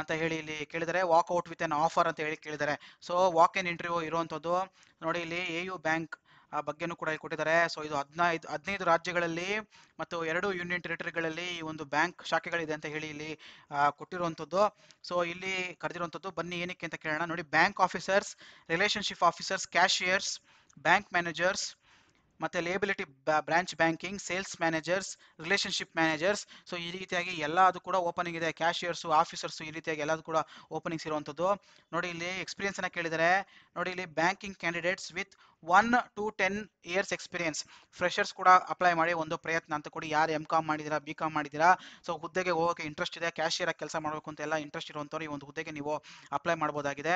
ಅಂತ ಹೇಳಿ ಇಲ್ಲಿ ಕೇಳಿದರೆ walk out with an offer ಅಂತ ಹೇಳಿ ಕೇಳಿದ್ದಾರೆ ಸೊ ವಾಕ್ ಇನ್ ಇಂಟರ್ವ್ಯೂ ಇರುವಂಥದ್ದು ನೋಡಿ ಇಲ್ಲಿ ಎ ಯು ಬ್ಯಾಂಕ್ ಆ ಬಗ್ಗೆನೂ ಕೂಡ ಇಲ್ಲಿ ಕೊಟ್ಟಿದ್ದಾರೆ ಸೊ ಇದು ಹದಿನೈದು ಹದಿನೈದು ರಾಜ್ಯಗಳಲ್ಲಿ ಮತ್ತು ಎರಡು ಯೂನಿಯನ್ ಟೆರಿಟರಿಗಳಲ್ಲಿ ಈ ಒಂದು ಬ್ಯಾಂಕ್ ಶಾಖೆಗಳಿದೆ ಅಂತ ಹೇಳಿ ಇಲ್ಲಿ ಕೊಟ್ಟಿರುವಂಥದ್ದು ಸೊ ಇಲ್ಲಿ ಕರೆದಿರುವಂಥದ್ದು ಬನ್ನಿ ಏನಕ್ಕೆ ಅಂತ ಕೇಳೋಣ ನೋಡಿ bank officers relationship officers cashiers bank managers ಮತ್ತೆ liability branch banking sales managers relationship managers so ಈ ರೀತಿಯಾಗಿ ಎಲ್ಲ ಅದು ಕೂಡ ಓಪನಿಂಗ್ ಇದೆ ಕ್ಯಾಶಿಯರ್ಸು ಆಫೀಸರ್ಸು ಈ ರೀತಿಯಾಗಿ ಎಲ್ಲದು ಕೂಡ ಓಪನಿಂಗ್ಸ್ ಇರುವಂಥದ್ದು ನೋಡಿ ಇಲ್ಲಿ ಎಕ್ಸ್ಪೀರಿಯನ್ಸ್ನ ಕೇಳಿದರೆ ನೋಡಿ ಇಲ್ಲಿ banking candidates with one to ten years experience freshers ಕೂಡ ಅಪ್ಲೈ ಮಾಡಿ ಒಂದು ಪ್ರಯತ್ನ ಅಂತ ಕೊಡಿ ಯಾರು ಎಮ್ ಕಾಮ್ ಮಾಡಿದಿರಾ ಬಿ ಕಾಮ್ ಮಾಡಿದಿರಾ ಸೊ ಹುದ್ದೆಗೆ ಹೋಗೋಕೆ ಇಂಟ್ರೆಸ್ಟ್ ಇದೆ ಕ್ಯಾಶಿಯರ್ ಆಗಿ ಕೆಲಸ ಮಾಡಬೇಕು ಅಂತ ಎಲ್ಲ ಇಂಟ್ರೆಸ್ಟ್ ಇರುವಂಥವ್ರು ಈ ಒಂದು ಹುದ್ದೆಗೆ ನೀವು ಅಪ್ಲೈ ಮಾಡ್ಬೋದಾಗಿದೆ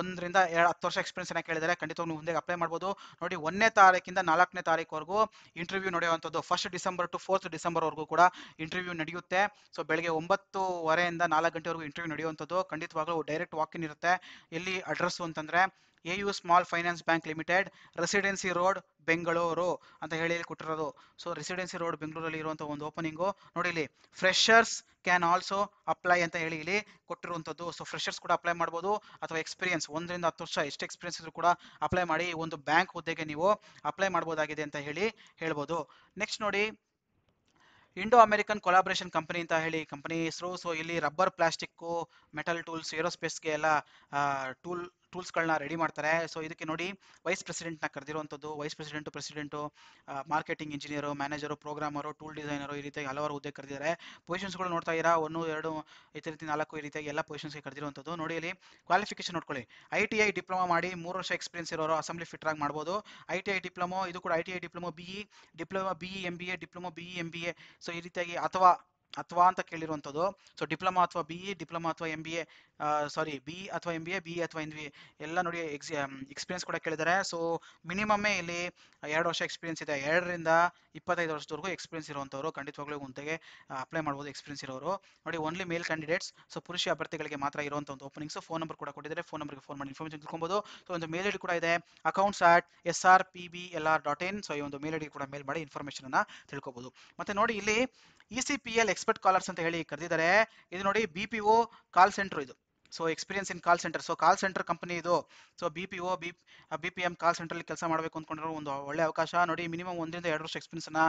ಒಂದರಿಂದ ಎರಡು ಹತ್ತು ವರ್ಷ ಎಕ್ಸ್ಪೀರಿಯನ್ಸ್ ಏನೋ ಕೇಳಿದರೆ ಖಂಡಿತ ನೀವು ಹುದ್ದೆಗೆ ಅಪ್ಲೈ ಮಾಡ್ಬೋದು ನೋಡಿ ಒಂದನೇ ತಾರೀಕಿಂದ ನಾಲ್ಕನೇ ತಾರೀಕುವರೆಗೂ ಇಂಟರ್ವ್ಯೂ ನಡೆಯುವಂಥದ್ದು ಫಸ್ಟ್ ಡಿಸೆಂಬರ್ ಟು ಫೋರ್ತ್ ಡಿಸೆಂಬರ್ವರೆಗೂ ಕೂಡ ಇಂಟರ್ವ್ಯೂ ನಡೆಯುತ್ತೆ ಸೊ ಬೆಳಗ್ಗೆ ಒಂಬತ್ತುವರೆಯಿಂದ ನಾಲ್ಕು ಗಂಟೆವರೆಗೂ ಇಂಟರ್ವ್ಯೂ ನಡೆಯುವಂಥದ್ದು ಖಂಡಿತವಾಗ್ಲೂ ಡೈರೆಕ್ಟ್ ವಾಕಿನ್ ಇರುತ್ತೆ ಎಲ್ಲಿ ಅಡ್ರೆಸ್ಸು ಅಂತಂದರೆ U small finance bank limited residency road Bengaluru ಅಂತ ಹೇಳಿ ಕೊಟ್ಟಿರೋದು ಸೊ ರೆಸಿಡೆನ್ಸಿ ರೋಡ್ ಬೆಂಗಳೂರಲ್ಲಿ ಇರುವಂಥ ಒಂದು ಓಪನಿಂಗು ನೋಡಿ ಇಲ್ಲಿ ಫ್ರೆಷರ್ಸ್ ಕ್ಯಾನ್ ಆಲ್ಸೋ ಅಪ್ಲೈ ಅಂತ ಹೇಳಿ ಇಲ್ಲಿ ಕೊಟ್ಟಿರುವಂಥದ್ದು ಸೊ ಫ್ರೆಶರ್ಸ್ ಕೂಡ ಅಪ್ಲೈ ಮಾಡ್ಬೋದು ಅಥವಾ ಎಕ್ಸ್ಪೀರಿಯನ್ಸ್ ಒಂದರಿಂದ ಹತ್ತು ವರ್ಷ ಎಷ್ಟು ಎಕ್ಸ್ಪೀರಿಯನ್ಸ್ ಇದ್ರು ಕೂಡ ಅಪ್ಲೈ ಮಾಡಿ ಒಂದು ಬ್ಯಾಂಕ್ ಹುದ್ದೆಗೆ ನೀವು ಅಪ್ಲೈ ಮಾಡ್ಬೋದಾಗಿದೆ ಅಂತ ಹೇಳಿ ಹೇಳ್ಬೋದು ನೆಕ್ಸ್ಟ್ ನೋಡಿ ಇಂಡೋ ಅಮೆರಿಕನ್ ಕೊಲಾಬ್ರೇಷನ್ ಕಂಪನಿ ಅಂತ ಹೇಳಿ ಕಂಪನಿ ಹೆಸರು ಸೊ ಇಲ್ಲಿ ರಬ್ಬರ್ ಪ್ಲಾಸ್ಟಿಕ್ಕು ಮೆಟಲ್ ಟೂಲ್ಸ್ ಏರೋಸ್ಪೇಸ್ಗೆ ಎಲ್ಲ ಟೂಲ್ ಟೂಲ್ಸ್ಗಳನ್ನ ರೆಡಿ ಮಾಡ್ತಾರೆ ಸೊ ಇದಕ್ಕೆ ನೋಡಿ ವೈಸ್ ಪ್ರೆಸಿಡೆಂಟ್ನ ಕರೆದಿರುವಂಥದ್ದು vice president president marketing engineer manager programmer tool designer ಈ ರೀತಿಯಾಗಿ ಹಲವಾರು ಹುದ್ದೆ ಕರೆದಿದ್ದಾರೆ ಪೊಸಿಷನ್ಸ್ಗಳು ನೋಡ್ತಾ ಇರಾ ಒಂದು ಎರಡು ಈ ರೀತಿ ನಾಲ್ಕು ಈ ರೀತಿಯಾಗಿ ಎಲ್ಲ ಪೊಸಿಷನ್ಸ್ಗೆ ಕರೆದಿರುವಂಥದ್ದು ನೋಡಿ ಇಲ್ಲಿ ಕ್ವಾಲಿಫಿಕೇಶನ್ ನೋಡ್ಕೊಳ್ಳಿ ಐ ಟಿ ಐ ಡಿಪ್ಲೊಮಾ ಮಾಡಿ ಮೂರು ವರ್ಷ ಎಕ್ಸ್ಪೀರಿಯನ್ಸ್ ಇರೋರು ಅಸೆಂಬ್ಲಿ ಫಿಟ್ರಾಗಿ ಆಗಿ ಮಾಡ್ಬೋದು ಐ ಟಿ ಐ ಡಿಪ್ಲೊಮೋ ಇದು ಕೂಡ I T I diploma B E diploma B E M B A diploma B M B A so ಈ ರೀತಿಯಾಗಿ ಅಥವಾ ಅಥವಾ ಅಂತ ಕೇಳಿರುವಂಥದ್ದು ಸೊ ಡಿಪ್ಲೊಮಾ ಅಥವಾ ಬಿ ಇ ಡಿಪ್ಲೊಮಾ ಅಥವಾ M B A sorry B ಅಥವಾ ಎಂ ಬಿ ಎ ಬಿ ಅಥವಾ ಎನ್ ಬಿ ಎಲ್ಲ ನೋಡಿ ಎಕ್ಸ್ ಎಕ್ಸ್ಪೀರಿಯನ್ಸ್ ಕೂಡ ಕೇಳಿದ್ದಾರೆ ಸೊ ಮಿನಿಮಮ್ಮೇ ಇಲ್ಲಿ ಎರಡು ವರ್ಷ ಎಕ್ಸ್ಪೀರಿಯನ್ಸ್ ಇದೆ ಎರಡರಿಂದ ಇಪ್ಪತ್ತೈದು ವರ್ಷದವರೆಗೂ ಎಕ್ಸ್ಪೀರಿಯನ್ಸ್ ಇರುವಂಥವ್ರು ಖಂಡಿತವಾಗ್ಲೂ ಮುಂತೆಗೆ ಅಪ್ಲೈ ಮಾಡಬಹುದು ಎಕ್ಸ್ಪೀರಿಯನ್ಸ್ ಇರೋರು ನೋಡಿ ಓನ್ಲಿ ಮೇಲ್ ಕ್ಯಾಂಡಿಡೇಟ್ಸ್ ಸೊ ಪುರುಷ ಅಭ್ಯರ್ಥಿಗಳಿಗೆ ಮಾತ್ರ ಇರುವಂಥ ಒಂದು ಓಪನಿಂಗ್ಸ್ ಫೋನ್ ನಂಬರ್ ಕೂಡ ಕೊಟ್ಟಿದ್ದಾರೆ ಫೋನ್ ನಂಬರ್ಗೆ ಫೋನ್ ಮಾಡಿ ಇನ್ಫಾರ್ಮೇಷನ್ ತಿಳ್ಕೊಬಹುದು ಸೊ ಒಂದು ಮೇಲ್ ಐಡಿ ಕೂಡ ಇದೆ accounts at S R P B L R dot in so ಈ ಒಂದು ಮೇಲ್ ಐಡಿ ಕೂಡ ಮೇಲ್ ಮಾಡಿ ಇನ್ಫಾರ್ಮೇಷನ್ ಅನ್ನ ತಿಳ್ಕೊಬಹುದು ಮತ್ತೆ ನೋಡಿ ಇಲ್ಲಿ E C P L expert callers ಅಂತ ಹೇಳಿ ಕರೆದಿದ್ದಾರೆ ಇದು ನೋಡಿ B P O call centre ಇದು so experience in call centre so call centre company ಇದು so B P O B B P M call ಸೆಂಟ್ರಲ್ಲಿ ಕೆಲಸ ಮಾಡಬೇಕು ಅಂದ್ಕೊಂಡಿರೋ ಒಂದು ಒಳ್ಳೆ ಅವಕಾಶ ನೋಡಿ ಮಿನಿಮಮ್ ಒಂದರಿಂದ ಎರಡು ವರ್ಷ ಎಕ್ಸ್ಪೀರಿಯನ್ಸನ್ನು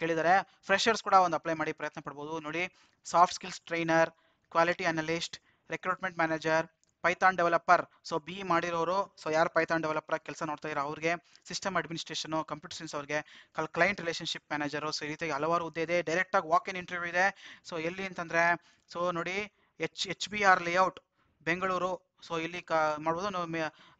ಕೇಳಿದ್ದಾರೆ ಫ್ರೆಷರ್ಸ್ ಕೂಡ ಒಂದು ಅಪ್ಲೈ ಮಾಡಿ ಪ್ರಯತ್ನ ಪಡ್ಬೋದು ನೋಡಿ soft skills trainer quality analyst recruitment manager Python developer so B ಮಾಡಿರೋರು ಸೊ ಯಾರು ಪೈಥಾನ್ ಡೆವಲಪರ್ ಕೆಲಸ ನೋಡ್ತಾ ಇರೋ ಅವ್ರಿಗೆ ಸಿಸ್ಟಮ್ ಅಡ್ಮಿನಿಸ್ಟ್ರೇಷನ್ ಕಂಪ್ಯೂಟರ್ ಸೈನ್ಸ್ ಅವ್ರಿಗೆ ಕಲ್ ಕ್ಲೈಂಟ್ ರಿಲೇಷನ್ಶಿಪ್ ಮ್ಯಾನೇಜರು ಸೊ ಈ ರೀತಿಯಾಗಿ ಹಲವಾರು ಹುದ್ದೆ ಇದೆ ಡೈರೆಕ್ಟಾಗಿ ವಾಕ್ ಇನ್ ಇಂಟರ್ವ್ಯೂ ಇದೆ ಸೊ ಎಲ್ಲಿ ಅಂತಂದರೆ ಸೊ ನೋಡಿ H H B R layout Bengaluru so ಇಲ್ಲಿ ಕ ಮಾಡ್ಬೋದು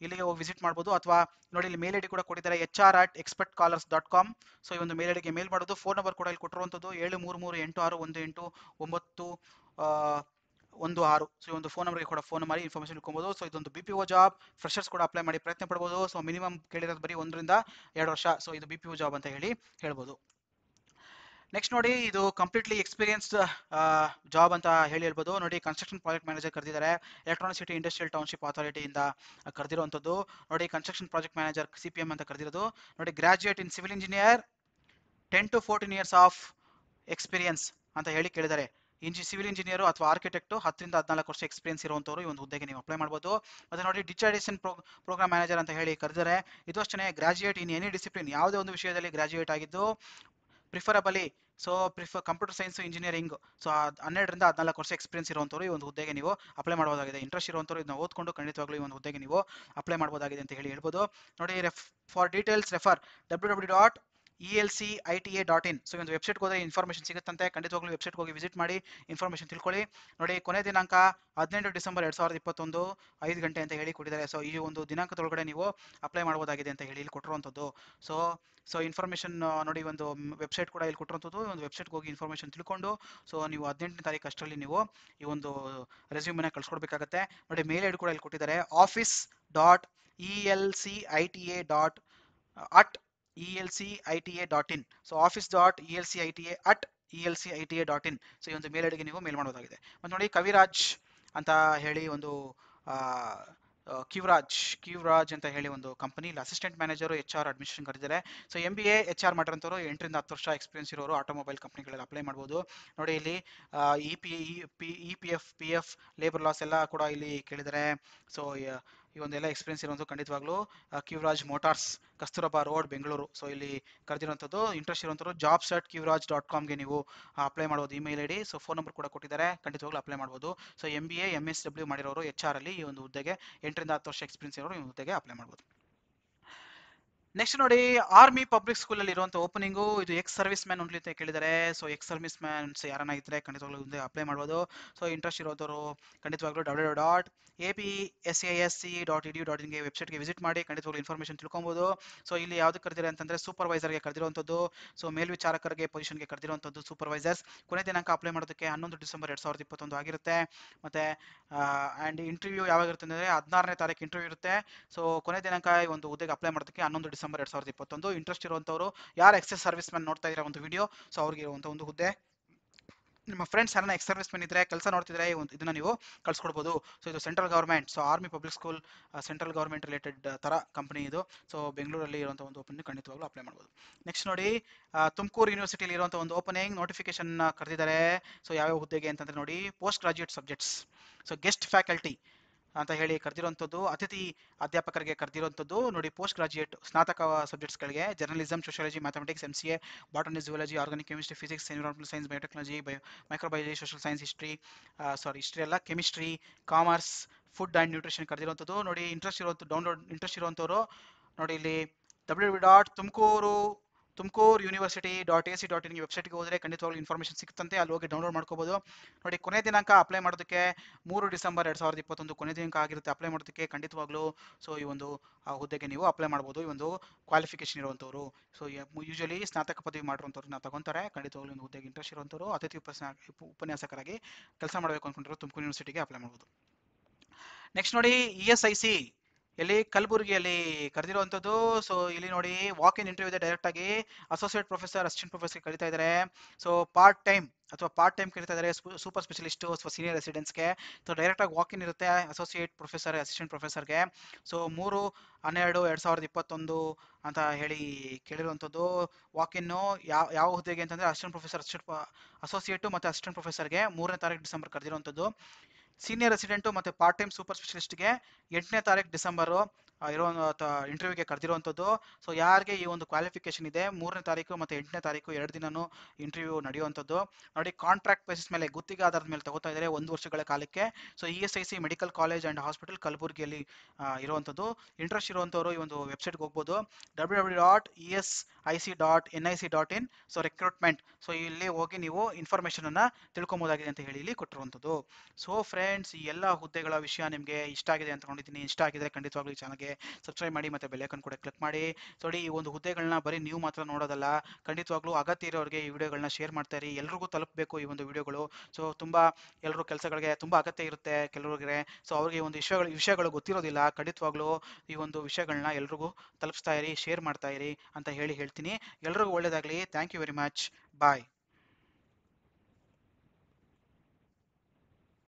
ಇಲ್ಲಿಗೆ ಹೋಗಿ ವಿಸಿಟ್ ಮಾಡ್ಬೋದು ಅಥವಾ ನೋಡಿ ಇಲ್ಲಿ ಮೇಲ್ ಐ ಡಿ ಕೂಡ ಕೊಟ್ಟಿದ್ದಾರೆ H R at expert callers dot com so ಈ ಒಂದು ಮೇಲ್ ಐಡಿಗೆ ಮೇಲ್ ಮಾಡೋದು ಫೋನ್ ನಂಬರ್ ಕೂಡ ಇಲ್ಲಿ ಕೊಟ್ಟಿರುವಂಥದ್ದು ಏಳು ಮೂರು ಮೂರು ಎಂಟು ಆರು ಒಂದು ಎಂಟು ಒಂಬತ್ತು ಒಂದು ಆರು ಸೊ ಒಂದು ಫೋನ್ ನಂಬರ್ಗೆ ಕೂಡ ಫೋನ್ ಮಾಡಿ ಇನ್ಫಾರ್ಮೇಶನ್ ಇಟ್ಕೊಬೋದು ಸೊ ಇದೊಂದು ಬಿ ಪಿ ಜಾಬ್ ಫ್ರೆಷರ್ಸ್ ಕೂಡ ಅಪ್ಲೈ ಮಾಡಿ ಪ್ರಯತ್ನ ಪಡ್ಬೋದು ಸೊ ಮಿನಿಮಮ್ ಕೇಳಿರೋದು ಬರೀ ಒಂದರಿಂದ ಎರಡು ವರ್ಷ ಸೊ ಇದು ಬಿ ಪಿ ಜಾಬ್ ಅಂತ ಹೇಳಿ ಹೇಳ್ಬೋದು ನೆಕ್ಸ್ಟ್ ನೋಡಿ ಇದು ಕಂಪ್ಲೀಟ್ಲಿ ಎಕ್ಸ್ಪೀರಿಯನ್ಸ್ಡ್ ಜಾಬ್ ಅಂತ ಹೇಳಿ ಹೇಳ್ಬೋದು ನೋಡಿ ಕನ್ಸ್ಟ್ರಕ್ಷನ್ ಪ್ರಾಜೆಕ್ಟ್ ಮ್ಯಾನೇಜರ್ ಕರೆದಿದ್ದಾರೆ ಎಲೆಕ್ಟ್ರಾನಿಕ್ ಸಿಟಿ ಇಂಡಸ್ಟ್ರಿಯಲ್ ಟೌನ್ಶಿಪ್ ಅಥಾರಿಟಿಯಿಂದ ಕರೆದಿರುವಂಥದ್ದು ನೋಡಿ construction project manager C P M ಅಂತ ಕರೆದಿರೋದು ನೋಡಿ graduate in civil engineer ten to fourteen years of experience ಅಂತ ಹೇಳಿ ಕೇಳಿದ್ದಾರೆ ಇಂಜಿ ಸಿವಿಲ್ ಇಂಜಿನಿಯರ್ ಅಥವಾ ಆರ್ಕಿಟೆಕ್ಟ್ ಹತ್ತರಿಂದ ಹದಿನಾಲ್ಕು ವರ್ಷ ಎಕ್ಸ್ಪೀರಿಯನ್ಸ್ ಇರುವಂತವರು ಈ ಒಂದು ಹುದ್ದೆಗೆ ನೀವು ಅಪ್ಲೈ ಮಾಡಬಹುದು ಮತ್ತೆ ನೋಡಿ ಡಿಜಿಟೈಸೇಷನ್ ಪ್ರೋಗ್ರಾಮ್ ಮ್ಯಾನೇಜರ್ ಅಂತ ಹೇಳಿ ಕರೆದರೆ ಇದು ಅಷ್ಟೇ ಗ್ರಾಜುಯೇಟ್ ಇನ್ ಎನಿ ಡಿಸಿಪ್ಲಿನ್ ಯಾವುದೇ ಒಂದು ವಿಷಯದಲ್ಲಿ ಗ್ರಾಜುಯೇಟ್ ಆಗಿದ್ದು preferably so prefer computer science engineering so ಹನ್ನೆರಡರಿಂದ ಹದಿನಾಲ್ಕು ವರ್ಷ ಎಕ್ಸ್ಪೀರಿಯನ್ಸ್ ಇರುವಂಥವ್ರು ಈ ಒಂದು ಹುದ್ದೆಗೆ ನೀವು ಅಪ್ಲೈ ಮಾಡಬಹುದಾಗಿದೆ ಇಂಟ್ರೆಸ್ಟ್ ಇರುವಂಥವ್ರು ಇದನ್ನ ಓದ್ಕೊಂಡು ಖಂಡಿತವಾಗ್ಲೂ ಈ ಒಂದು ಹುದ್ದೆಗೆ ನೀವು ಅಪ್ಲೈ ಮಾಡಬಹುದಾಗಿದೆ ಅಂತ ಹೇಳಿ ಹೇಳ್ಬೋದು ನೋಡಿ ref for details refer W W dot E L C T A dot in so ಒಂದು ವೆಬ್ಸೈಟ್ ಹೋದ್ರೆ ಇನ್ಫಾರ್ಮೇಷನ್ ಸಿಗುತ್ತಂತೆ ಖಂಡಿತವಾಗ್ಲೂ ವೆಬ್ಸೈಟ್ ಹೋಗಿ ವಿಸಿಟ್ ಮಾಡಿ ಇನ್ಫಾರ್ಮೇಷನ್ ತಿಳ್ಕೊಳ್ಳಿ ನೋಡಿ ಕೊನೆ ದಿನಾಂಕ ಹದಿನೆಂಟು ಡಿಸೆಂಬರ್ ಎರಡು ಸಾವಿರದ ಇಪ್ಪತ್ತೊಂದು ಐದು ಗಂಟೆ ಅಂತ ಹೇಳಿ ಕೊಟ್ಟಿದ್ದಾರೆ ಸೊ ಈ ಒಂದು ದಿನಾಂಕದೊಳಗಡೆ ನೀವು ಅಪ್ಲೈ ಮಾಡ್ಬೋದಾಗಿದೆ ಅಂತ ಹೇಳಿ ಇಲ್ಲಿ ಕೊಟ್ಟಿರುವಂಥದ್ದು ಸೊ ಸೊ ಇನ್ಫಾರ್ಮೇಷನ್ ನೋಡಿ ಒಂದು ವೆಬ್ಸೈಟ್ ಕೂಡ ಇಲ್ಲಿ ಕೊಟ್ಟಿರುವಂಥದ್ದು ಒಂದು ವೆಬ್ಸೈಟ್ಗೆ ಹೋಗಿ ಇನ್ಫಾರ್ಮೇಷನ್ ತಿಳ್ಕೊಂಡು ಸೊ ನೀವು ಹದಿನೆಂಟನೇ ತಾರೀಕು ಅಷ್ಟರಲ್ಲಿ ನೀವು ಈ ಒಂದು ರೆಸ್ಯೂಮನ್ನು ಕಳ್ಸ್ಕೊಡ್ಬೇಕಾಗತ್ತೆ ನೋಡಿ ಮೇಲ್ ಐಡಿ ಕೂಡ ಇಲ್ಲಿ ಕೊಟ್ಟಿದ್ದಾರೆ office dot E L C I T A dot at elcita dot in so office dot E L C I T A at E L C I T A dot in so ಈ ಒಂದು mail ಐಡಿಗೆ ನೀವು ಮೇಲ್ ಮಾಡೋದಾಗಿದೆ ಮತ್ತು ನೋಡಿ ಕವಿರಾಜ್ ಅಂತ ಹೇಳಿ ಒಂದು ಕ್ಯೂರಾಜ್ ಕ್ಯೂರಾಜ್ ಅಂತ ಹೇಳಿ ಒಂದು ಕಂಪನಿ ಇಲ್ಲಿ assistant manager H R admission ಕರೆದಿದ್ದಾರೆ so M B A H R ಮಾಡಿರೋಂಥವ್ರು ಎಂಟರಿಂದ ಹತ್ತು ವರ್ಷ ಎಕ್ಸ್ಪೀರಿಯನ್ಸ್ ಇರೋರು ಆಟೋಮೊಬೈಲ್ ಕಂಪ್ನಿಗಳಲ್ಲಿ ಅಪ್ಲೈ ಮಾಡ್ಬೋದು ನೋಡಿ ಇಲ್ಲಿ E P E P E P F P F labour laws ಎಲ್ಲ ಕೂಡ ಇಲ್ಲಿ ಕೇಳಿದರೆ ಸೊ ಈ ಒಂದೆಲ್ಲ ಎಕ್ಸ್ಪೀರಿಯನ್ಸ್ ಇರುವಂಥದ್ದು ಖಂಡಿತವಾಗ್ಲೂ ಕ್ಯೂರಾಜ್ motors Kasturba road Bengaluru so ಇಲ್ಲಿ ಕರೆದಿರುವಂಥದ್ದು ಇಂಟ್ರೆಸ್ಟ್ ಇರುವಂಥದ್ದು ಜಾಬ್ಸ್ ಅಟ್ ಕ್ಯೂರಾಜ್ ಡಾಟ್ ಕಾಮ್ಗೆ ನೀವು ಅಪ್ಲೈ ಮಾಡಬಹುದು email ID so phone number ಕೂಡ ಕೊಟ್ಟಿದ್ದಾರೆ ಖಂಡಿತವಾಗ್ಲೂ ಅಪ್ಲೈ ಮಾಡ್ಬೋದು so M B A M S W ಮಾಡಿರೋರು ಎಚ್ ಆರ್ ಅಲ್ಲಿ ಈ ಒಂದು ಹುದ್ದೆಗೆ ಎಂಟರಿಂದ ಹತ್ತು ವರ್ಷ ಎಕ್ಸ್ಪೀರಿಯನ್ಸ್ ಇರೋರು ಈ ಹುದ್ದೆಗೆ ಅಪ್ಲೈ ಮಾಡಬಹುದು ನೆಕ್ಸ್ಟ್ ನೋಡಿ ಆರ್ಮಿ ಪಬ್ಲಿಕ್ ಸ್ಕೂಲ್ ಅಲ್ಲಿ ಇರುವಂತ ಓಪನಿಂಗು ಇದು ಎಕ್ಸ್ ಸರ್ವಿಸ್ ಮ್ಯಾನ್ ಅಂತ ಕೇಳಿದರೆ ಸೊ ಎಕ್ಸ್ ಸರ್ವಿಸ್ ಮ್ಯಾನ್ಸ್ ಯಾರನ್ನ ಇದ್ದರೆ ಖಂಡಿತವಾಗ್ಲೂ ಮುಂದೆ ಅಪ್ಲೈ ಮಾಡ್ಬೋದು ಸೊ ಇಂಟ್ರೆಸ್ಟ್ ಇರೋದವರು ಖಂಡಿತವಾಗ್ಲೂ W dot A P S I S C dot edu dot ಇನ್ಗೆ ವೆಬ್ಸೈಟ್ಗೆ ವಿಸಿಟ್ ಮಾಡಿ ಖಂಡಿತವಾಗ್ಲೂ ಇನ್ಫಾರ್ಮೇಷನ್ ತಿಳ್ಕೊಬೋದು ಸೊ ಇಲ್ಲಿ ಯಾವ್ದು ಕರೆದಿದೆ ಅಂತಂದ್ರೆ ಸೂಪರ್ವೈಸರ್ಗೆ ಕರೆದಿರುವಂಥದ್ದು ಸೊ ಮೇಲ್ವಿಚಾರಕರಿಗೆ ಪೊಸಿಷನ್ಗೆ ಕರೆದಿರುವಂಥದ್ದು ಸೂಪರ್ವೈಸರ್ಸ್ ಕೊನೆ ದಿನಾಂಕ ಅಪ್ಲೈ ಮಾಡೋದಕ್ಕೆ ಹನ್ನೊಂದು ಡಿಸೆಂಬರ್ ಎರಡ್ ಸಾವಿರದ ಇಪ್ಪತ್ತೊಂದು ಆಗಿರುತ್ತೆ ಮತ್ತೆ ಅಂಡ್ ಇಂಟರ್ವ್ಯೂ ಯಾವಾಗ ಇರುತ್ತೆ ಅಂದರೆ ಹದಿನಾರನೇ ತಾರೀಕು ಇಂಟರ್ವ್ಯೂ ಇರುತ್ತೆ ಸೊ ಕೊನೆ ದಿನಾಂಕ ಒಂದು ಹುದ್ದೆಗೆ ಅಪ್ಲೈ ಮಾಡೋದಕ್ಕೆ ಹನ್ನೊಂದು ಡಿಸೆಂಬರ್ ಎರಡ್ ಸಾವಿರದ ಇಪ್ಪತ್ತೊಂದು ಇಂಟ್ರೆಸ್ಟ್ ಇರುವಂಥವ್ರು ಯಾರು ಎಕ್ಸೆಸ್ ಸರ್ವಿಸ್ ಮ್ಯಾನ್ ನೋಡ್ತಾ ಇದ್ರೆ ಒಂದು ವಿಡಿಯೋ ಸೊ ಅವ್ರಿಗೆ ಇರುವಂಥ ಒಂದು ಹುದ್ದೆ ನಿಮ್ಮ ಫ್ರೆಂಡ್ಸ್ ಯಾರನ್ನ ಎಕ್ಸ್ ಸರ್ವಿಸ್ ಮ್ಯಾನ್ ಇದ್ರೆ ಕೆಲಸ ನೋಡ್ತಿದ್ರೆ ಒಂದು ಇದನ್ನ ನೀವು ಕಳ್ಸ್ಕೊಡ್ಬೋದು ಸೊ ಇದು central government so army public school central government related ತರ ಕಂಪನಿ ಇದು ಸೊ ಬೆಂಗಳೂರಲ್ಲಿ ಇರುವಂಥ ಒಂದು ಓಪನ್ ಖಂಡಿತವಾಗ್ಲೂ ಅಪ್ಲೈ ಮಾಡ್ಬೋದು ನೆಕ್ಸ್ಟ್ ನೋಡಿ ತುಮಕೂರು ಯೂನಿವರ್ಸಿಟಿಯಲ್ಲಿ ಇರುವಂಥ ಒಂದು ಓಪನಿಂಗ್ ನೋಟಿಫಿಕೇಶನ್ ಕರೆದಿದ್ದಾರೆ ಸೊ ಯಾವ್ಯಾವ ಹುದ್ದೆಗೆ ಅಂತಂದ್ರೆ ನೋಡಿ post graduate subjects so guest faculty ಅಂತ ಹೇಳಿ ಕರೆದಿರುವಂಥದ್ದು ಅತಿಥಿ ಅಧ್ಯಾಪಕರಿಗೆ ಕರೆದಿರುವಂಥದ್ದು ನೋಡಿ ಪೋಸ್ಟ್ ಗ್ರಾಜುಯೇಟ್ ಸ್ನಾತಕ ಸಬ್ಜೆಕ್ಟ್ಸ್ಗಳಿಗೆ journalism sociology mathematics M C A botany zoology organic chemistry physics environmental science biotechnology bio microbiology social science history sorry history ಎಲ್ಲ chemistry commerce food and nutrition ಕರೆದಿರುವಂಥದ್ದು ನೋಡಿ ಇಂಟ್ರೆಸ್ಟ್ ಇರುವಂಥ ಡೌನ್ಲೋಡ್ ಇಂಟ್ರೆಸ್ಟ್ ಇರುವಂಥವ್ರು ನೋಡಿ ಇಲ್ಲಿ W dot Tumakuru Tumakuru university dot A C dot in ವೆಬ್ಸೈಟ್ಗೆ ಹೋದರೆ ಖಂಡಿತವಾಗ್ಲೂ ಇನ್ಫಾರ್ಮೇಷನ್ ಸಿಕ್ತಂತೆ ಅಲ್ಲಿ ಹೋಗಿ ಡೌನ್ಲೋಡ್ ಮಾಡ್ಕೋಬೋದು ನೋಡಿ ಕೊನೆ ದಿನಾಂಕ ಅಪ್ಲೈ ಮಾಡೋದಕ್ಕೆ ಮೂರು ಡಿಸೆಂಬರ್ ಎರಡು ಸಾವಿರದ ಇಪ್ಪತ್ತೊಂದು ಕೊನೆ ದಿನಾಂಕ ಆಗಿರುತ್ತೆ ಅಪ್ಲೈ ಮಾಡೋದಕ್ಕೆ ಖಂಡಿತವಾಗ್ಲೂ ಸೊ ಈ ಒಂದು ಹುದ್ದೆಗೆ ನೀವು ಅಪ್ಲೈ ಮಾಡ್ಬೋದು ಈ ಒಂದು ಕ್ವಾಲಿಫಿಕೇಷನ್ ಇರುವಂಥವ್ರು ಸೊ ಯೂಶಲಿ ಸ್ನಾತಕ ಪದವಿ ಮಾಡಿರುವಂಥವ್ರನ್ನ ತಗೊಂತಾರೆ ಖಂಡಿತವಾಗ್ಲೂ ಒಂದು ಹುದ್ದೆಗೆ ಇಂಟ್ರೆಸ್ಟ್ ಇರುವಂಥವ್ರು ಅತಿಥಿ ಉಪನ್ಯಾಸಕರಾಗಿ ಕೆಲಸ ಮಾಡಬೇಕು ಅಂದ್ಕೊಂಡಿರೋ ತುಮಕೂರು ಯೂನಿವರ್ಸಿಟಿಗೆ ಅಪ್ಲೈ ಮಾಡ್ಬೋದು ನೆಕ್ಸ್ಟ್ ನೋಡಿ ಇ ಎಸ್ ಐ ಸಿ ಎಲ್ಲಿ ಕಲಬುರಗಿಯಲ್ಲಿ ಕರೆದಿರುವಂಥದ್ದು ಸೊ ಇಲ್ಲಿ ನೋಡಿ ವಾಕ್ ಇನ್ ಇಂಟರ್ವ್ಯೂ ಇದೆ ಡೈರೆಕ್ಟ್ ಆಗಿ ಅಸೋಸಿಯೇಟ್ ಪ್ರೊಫೆಸರ್ ಅಸಿಸ್ಟೆಂಟ್ ಪ್ರೊಫೆಸರ್ ಕರಿತಾ ಇದ್ದಾರೆ ಸೊ ಪಾರ್ಟ್ ಟೈಮ್ ಅಥವಾ ಪಾರ್ಟ್ ಟೈಮ್ ಕರಿತಾ ಇದ್ದಾರೆ ಸೂಪರ್ ಸ್ಪೆಷಲಿಸ್ಟ್ ಅಥವಾ ಸೀನಿಯರ್ ರೆಸಿಡೆನ್ಸ್ಗೆ ಸೊ ಡೈರೆಕ್ಟ್ ಆಗಿ ವಾಕ್ ಇನ್ ಇರುತ್ತೆ ಅಸೋಸಿಯೇಟ್ ಪ್ರೊಫೆಸರ್ ಅಸಿಸ್ಟೆಂಟ್ ಪ್ರೊಫೆಸರ್ಗೆ ಸೊ ಮೂರು ಹನ್ನೆರಡು ಎರಡು ಸಾವಿರದ ಇಪ್ಪತ್ತೊಂದು ಅಂತ ಹೇಳಿ ಕೇಳಿರುವಂಥದ್ದು ವಾಕ್ ಇನ್ನು ಯಾವ ಯಾವ ಹುದ್ದೆಗೆ ಅಂತಂದರೆ ಅಸಿಸ್ಟೆಂಟ್ ಪ್ರೊಫೆಸರ್ ಅಸಿಸ್ಟೆಂಟ್ ಅಸೋಸಿಯೇಟು ಮತ್ತು ಅಸಿಸ್ಟೆಂಟ್ ಪ್ರೊಫೆಸರ್ಗೆ ಮೂರನೇ ತಾರೀಕು ಡಿಸೆಂಬರ್ ಕರೆದಿರುವಂಥದ್ದು ಸೀನಿಯರ್ ರೆಸಿಡೆಂಟು ಮತ್ತು ಪಾರ್ಟ್ ಟೈಮ್ ಸೂಪರ್ ಸ್ಪೆಷಲಿಸ್ಟ್ಗೆ ಎಂಟನೇ ತಾರೀಕು ಡಿಸೆಂಬರು ಇರೋ ಇಂಟರ್ವ್ಯೂಗೆ ಕರೆದಿರುವಂಥದ್ದು ಸೊ ಯಾರಿಗೆ ಈ ಒಂದು ಕ್ವಾಲಿಫಿಕೇಶನ್ ಇದೆ ಮೂರನೇ ತಾರೀಕು ಮತ್ತು ಎಂಟನೇ ತಾರೀಕು ಎರಡು ದಿನವೂ ಇಂಟರ್ವ್ಯೂ ನಡೆಯುವಂಥದ್ದು ನೋಡಿ ಕಾಂಟ್ರಾಕ್ಟ್ ಬೇಸಿಸ್ ಮೇಲೆ ಗುತ್ತಿಗೆ ಆಧಾರದ ಮೇಲೆ ತಗೋತಾ ಇದ್ದಾರೆ ಒಂದು ವರ್ಷಗಳ ಕಾಲಕ್ಕೆ so E S I C medical college and hospital ಕಲಬುರಗಿಯಲ್ಲಿ ಇರುವಂಥದ್ದು ಇಂಟ್ರೆಸ್ಟ್ ಇರುವಂಥವ್ರು ಈ ಒಂದು ವೆಬ್ಸೈಟ್ಗೆ ಹೋಗ್ಬೋದು W W dot E S I C dot N I C dot in so recruitment so ಇಲ್ಲಿ ಹೋಗಿ ನೀವು ಇನ್ಫಾರ್ಮೇಷನನ್ನು ತಿಳ್ಕೊಬೋದಾಗಿದೆ ಅಂತ ಹೇಳಿ ಇಲ್ಲಿ ಕೊಟ್ಟಿರುವಂಥದ್ದು ಸೊ ಫ್ರೆಂಡ್ಸ್ ಈ ಎಲ್ಲ ಹುದ್ದೆಗಳ ವಿಷಯ ನಿಮಗೆ ಇಷ್ಟ ಆಗಿದೆ ಅಂತ ಕೊಂಡಿದ್ದೀನಿ ಇಷ್ಟ ಆಗಿದ್ರೆ ಖಂಡಿತವಾಗ್ಲೂ ಚಾನಲ್ಗೆ ಸಬ್ಸ್ಕ್ರೈಬ್ ಮಾಡಿ ಮತ್ತೆ ಬೆಲ್ಲೈಕನ್ ಕೂಡ ಕ್ಲಿಕ್ ಮಾಡಿ ನೋಡಿ ಈ ಒಂದು ಹುದ್ದೆಗಳನ್ನ ಬರೀ ನೀವು ಮಾತ್ರ ನೋಡೋದಲ್ಲ ಖಂಡಿತವಾಗ್ಲೂ ಅಗತ್ಯ ಇರೋರಿಗೆ ಈ ವಿಡಿಯೋಗಳನ್ನ ಶೇರ್ ಇರಿ ಎಲ್ರಿಗೂ ತಲುಪಬೇಕು ಈ ಒಂದು ವಿಡಿಯೋಗಳು ಸೊ ತುಂಬ ಎಲ್ಲರೂ ಕೆಲಸಗಳಿಗೆ ತುಂಬ ಅಗತ್ಯ ಇರುತ್ತೆ ಕೆಲವರಿಗೆ ಸೊ ಅವ್ರಿಗೆ ಒಂದು ವಿಷಯಗಳು ವಿಷಯಗಳು ಗೊತ್ತಿರೋದಿಲ್ಲ ಖಂಡಿತವಾಗ್ಲೂ ಈ ಒಂದು ವಿಷಯಗಳನ್ನ ಎಲ್ರಿಗೂ ತಲುಪಿಸ್ತಾ ಇರಿ ಶೇರ್ ಮಾಡ್ತಾ ಇರಿ ಅಂತ ಹೇಳಿ ಹೇಳ್ತೀನಿ ಎಲ್ರಿಗೂ ಒಳ್ಳೇದಾಗಲಿ thank you very much bye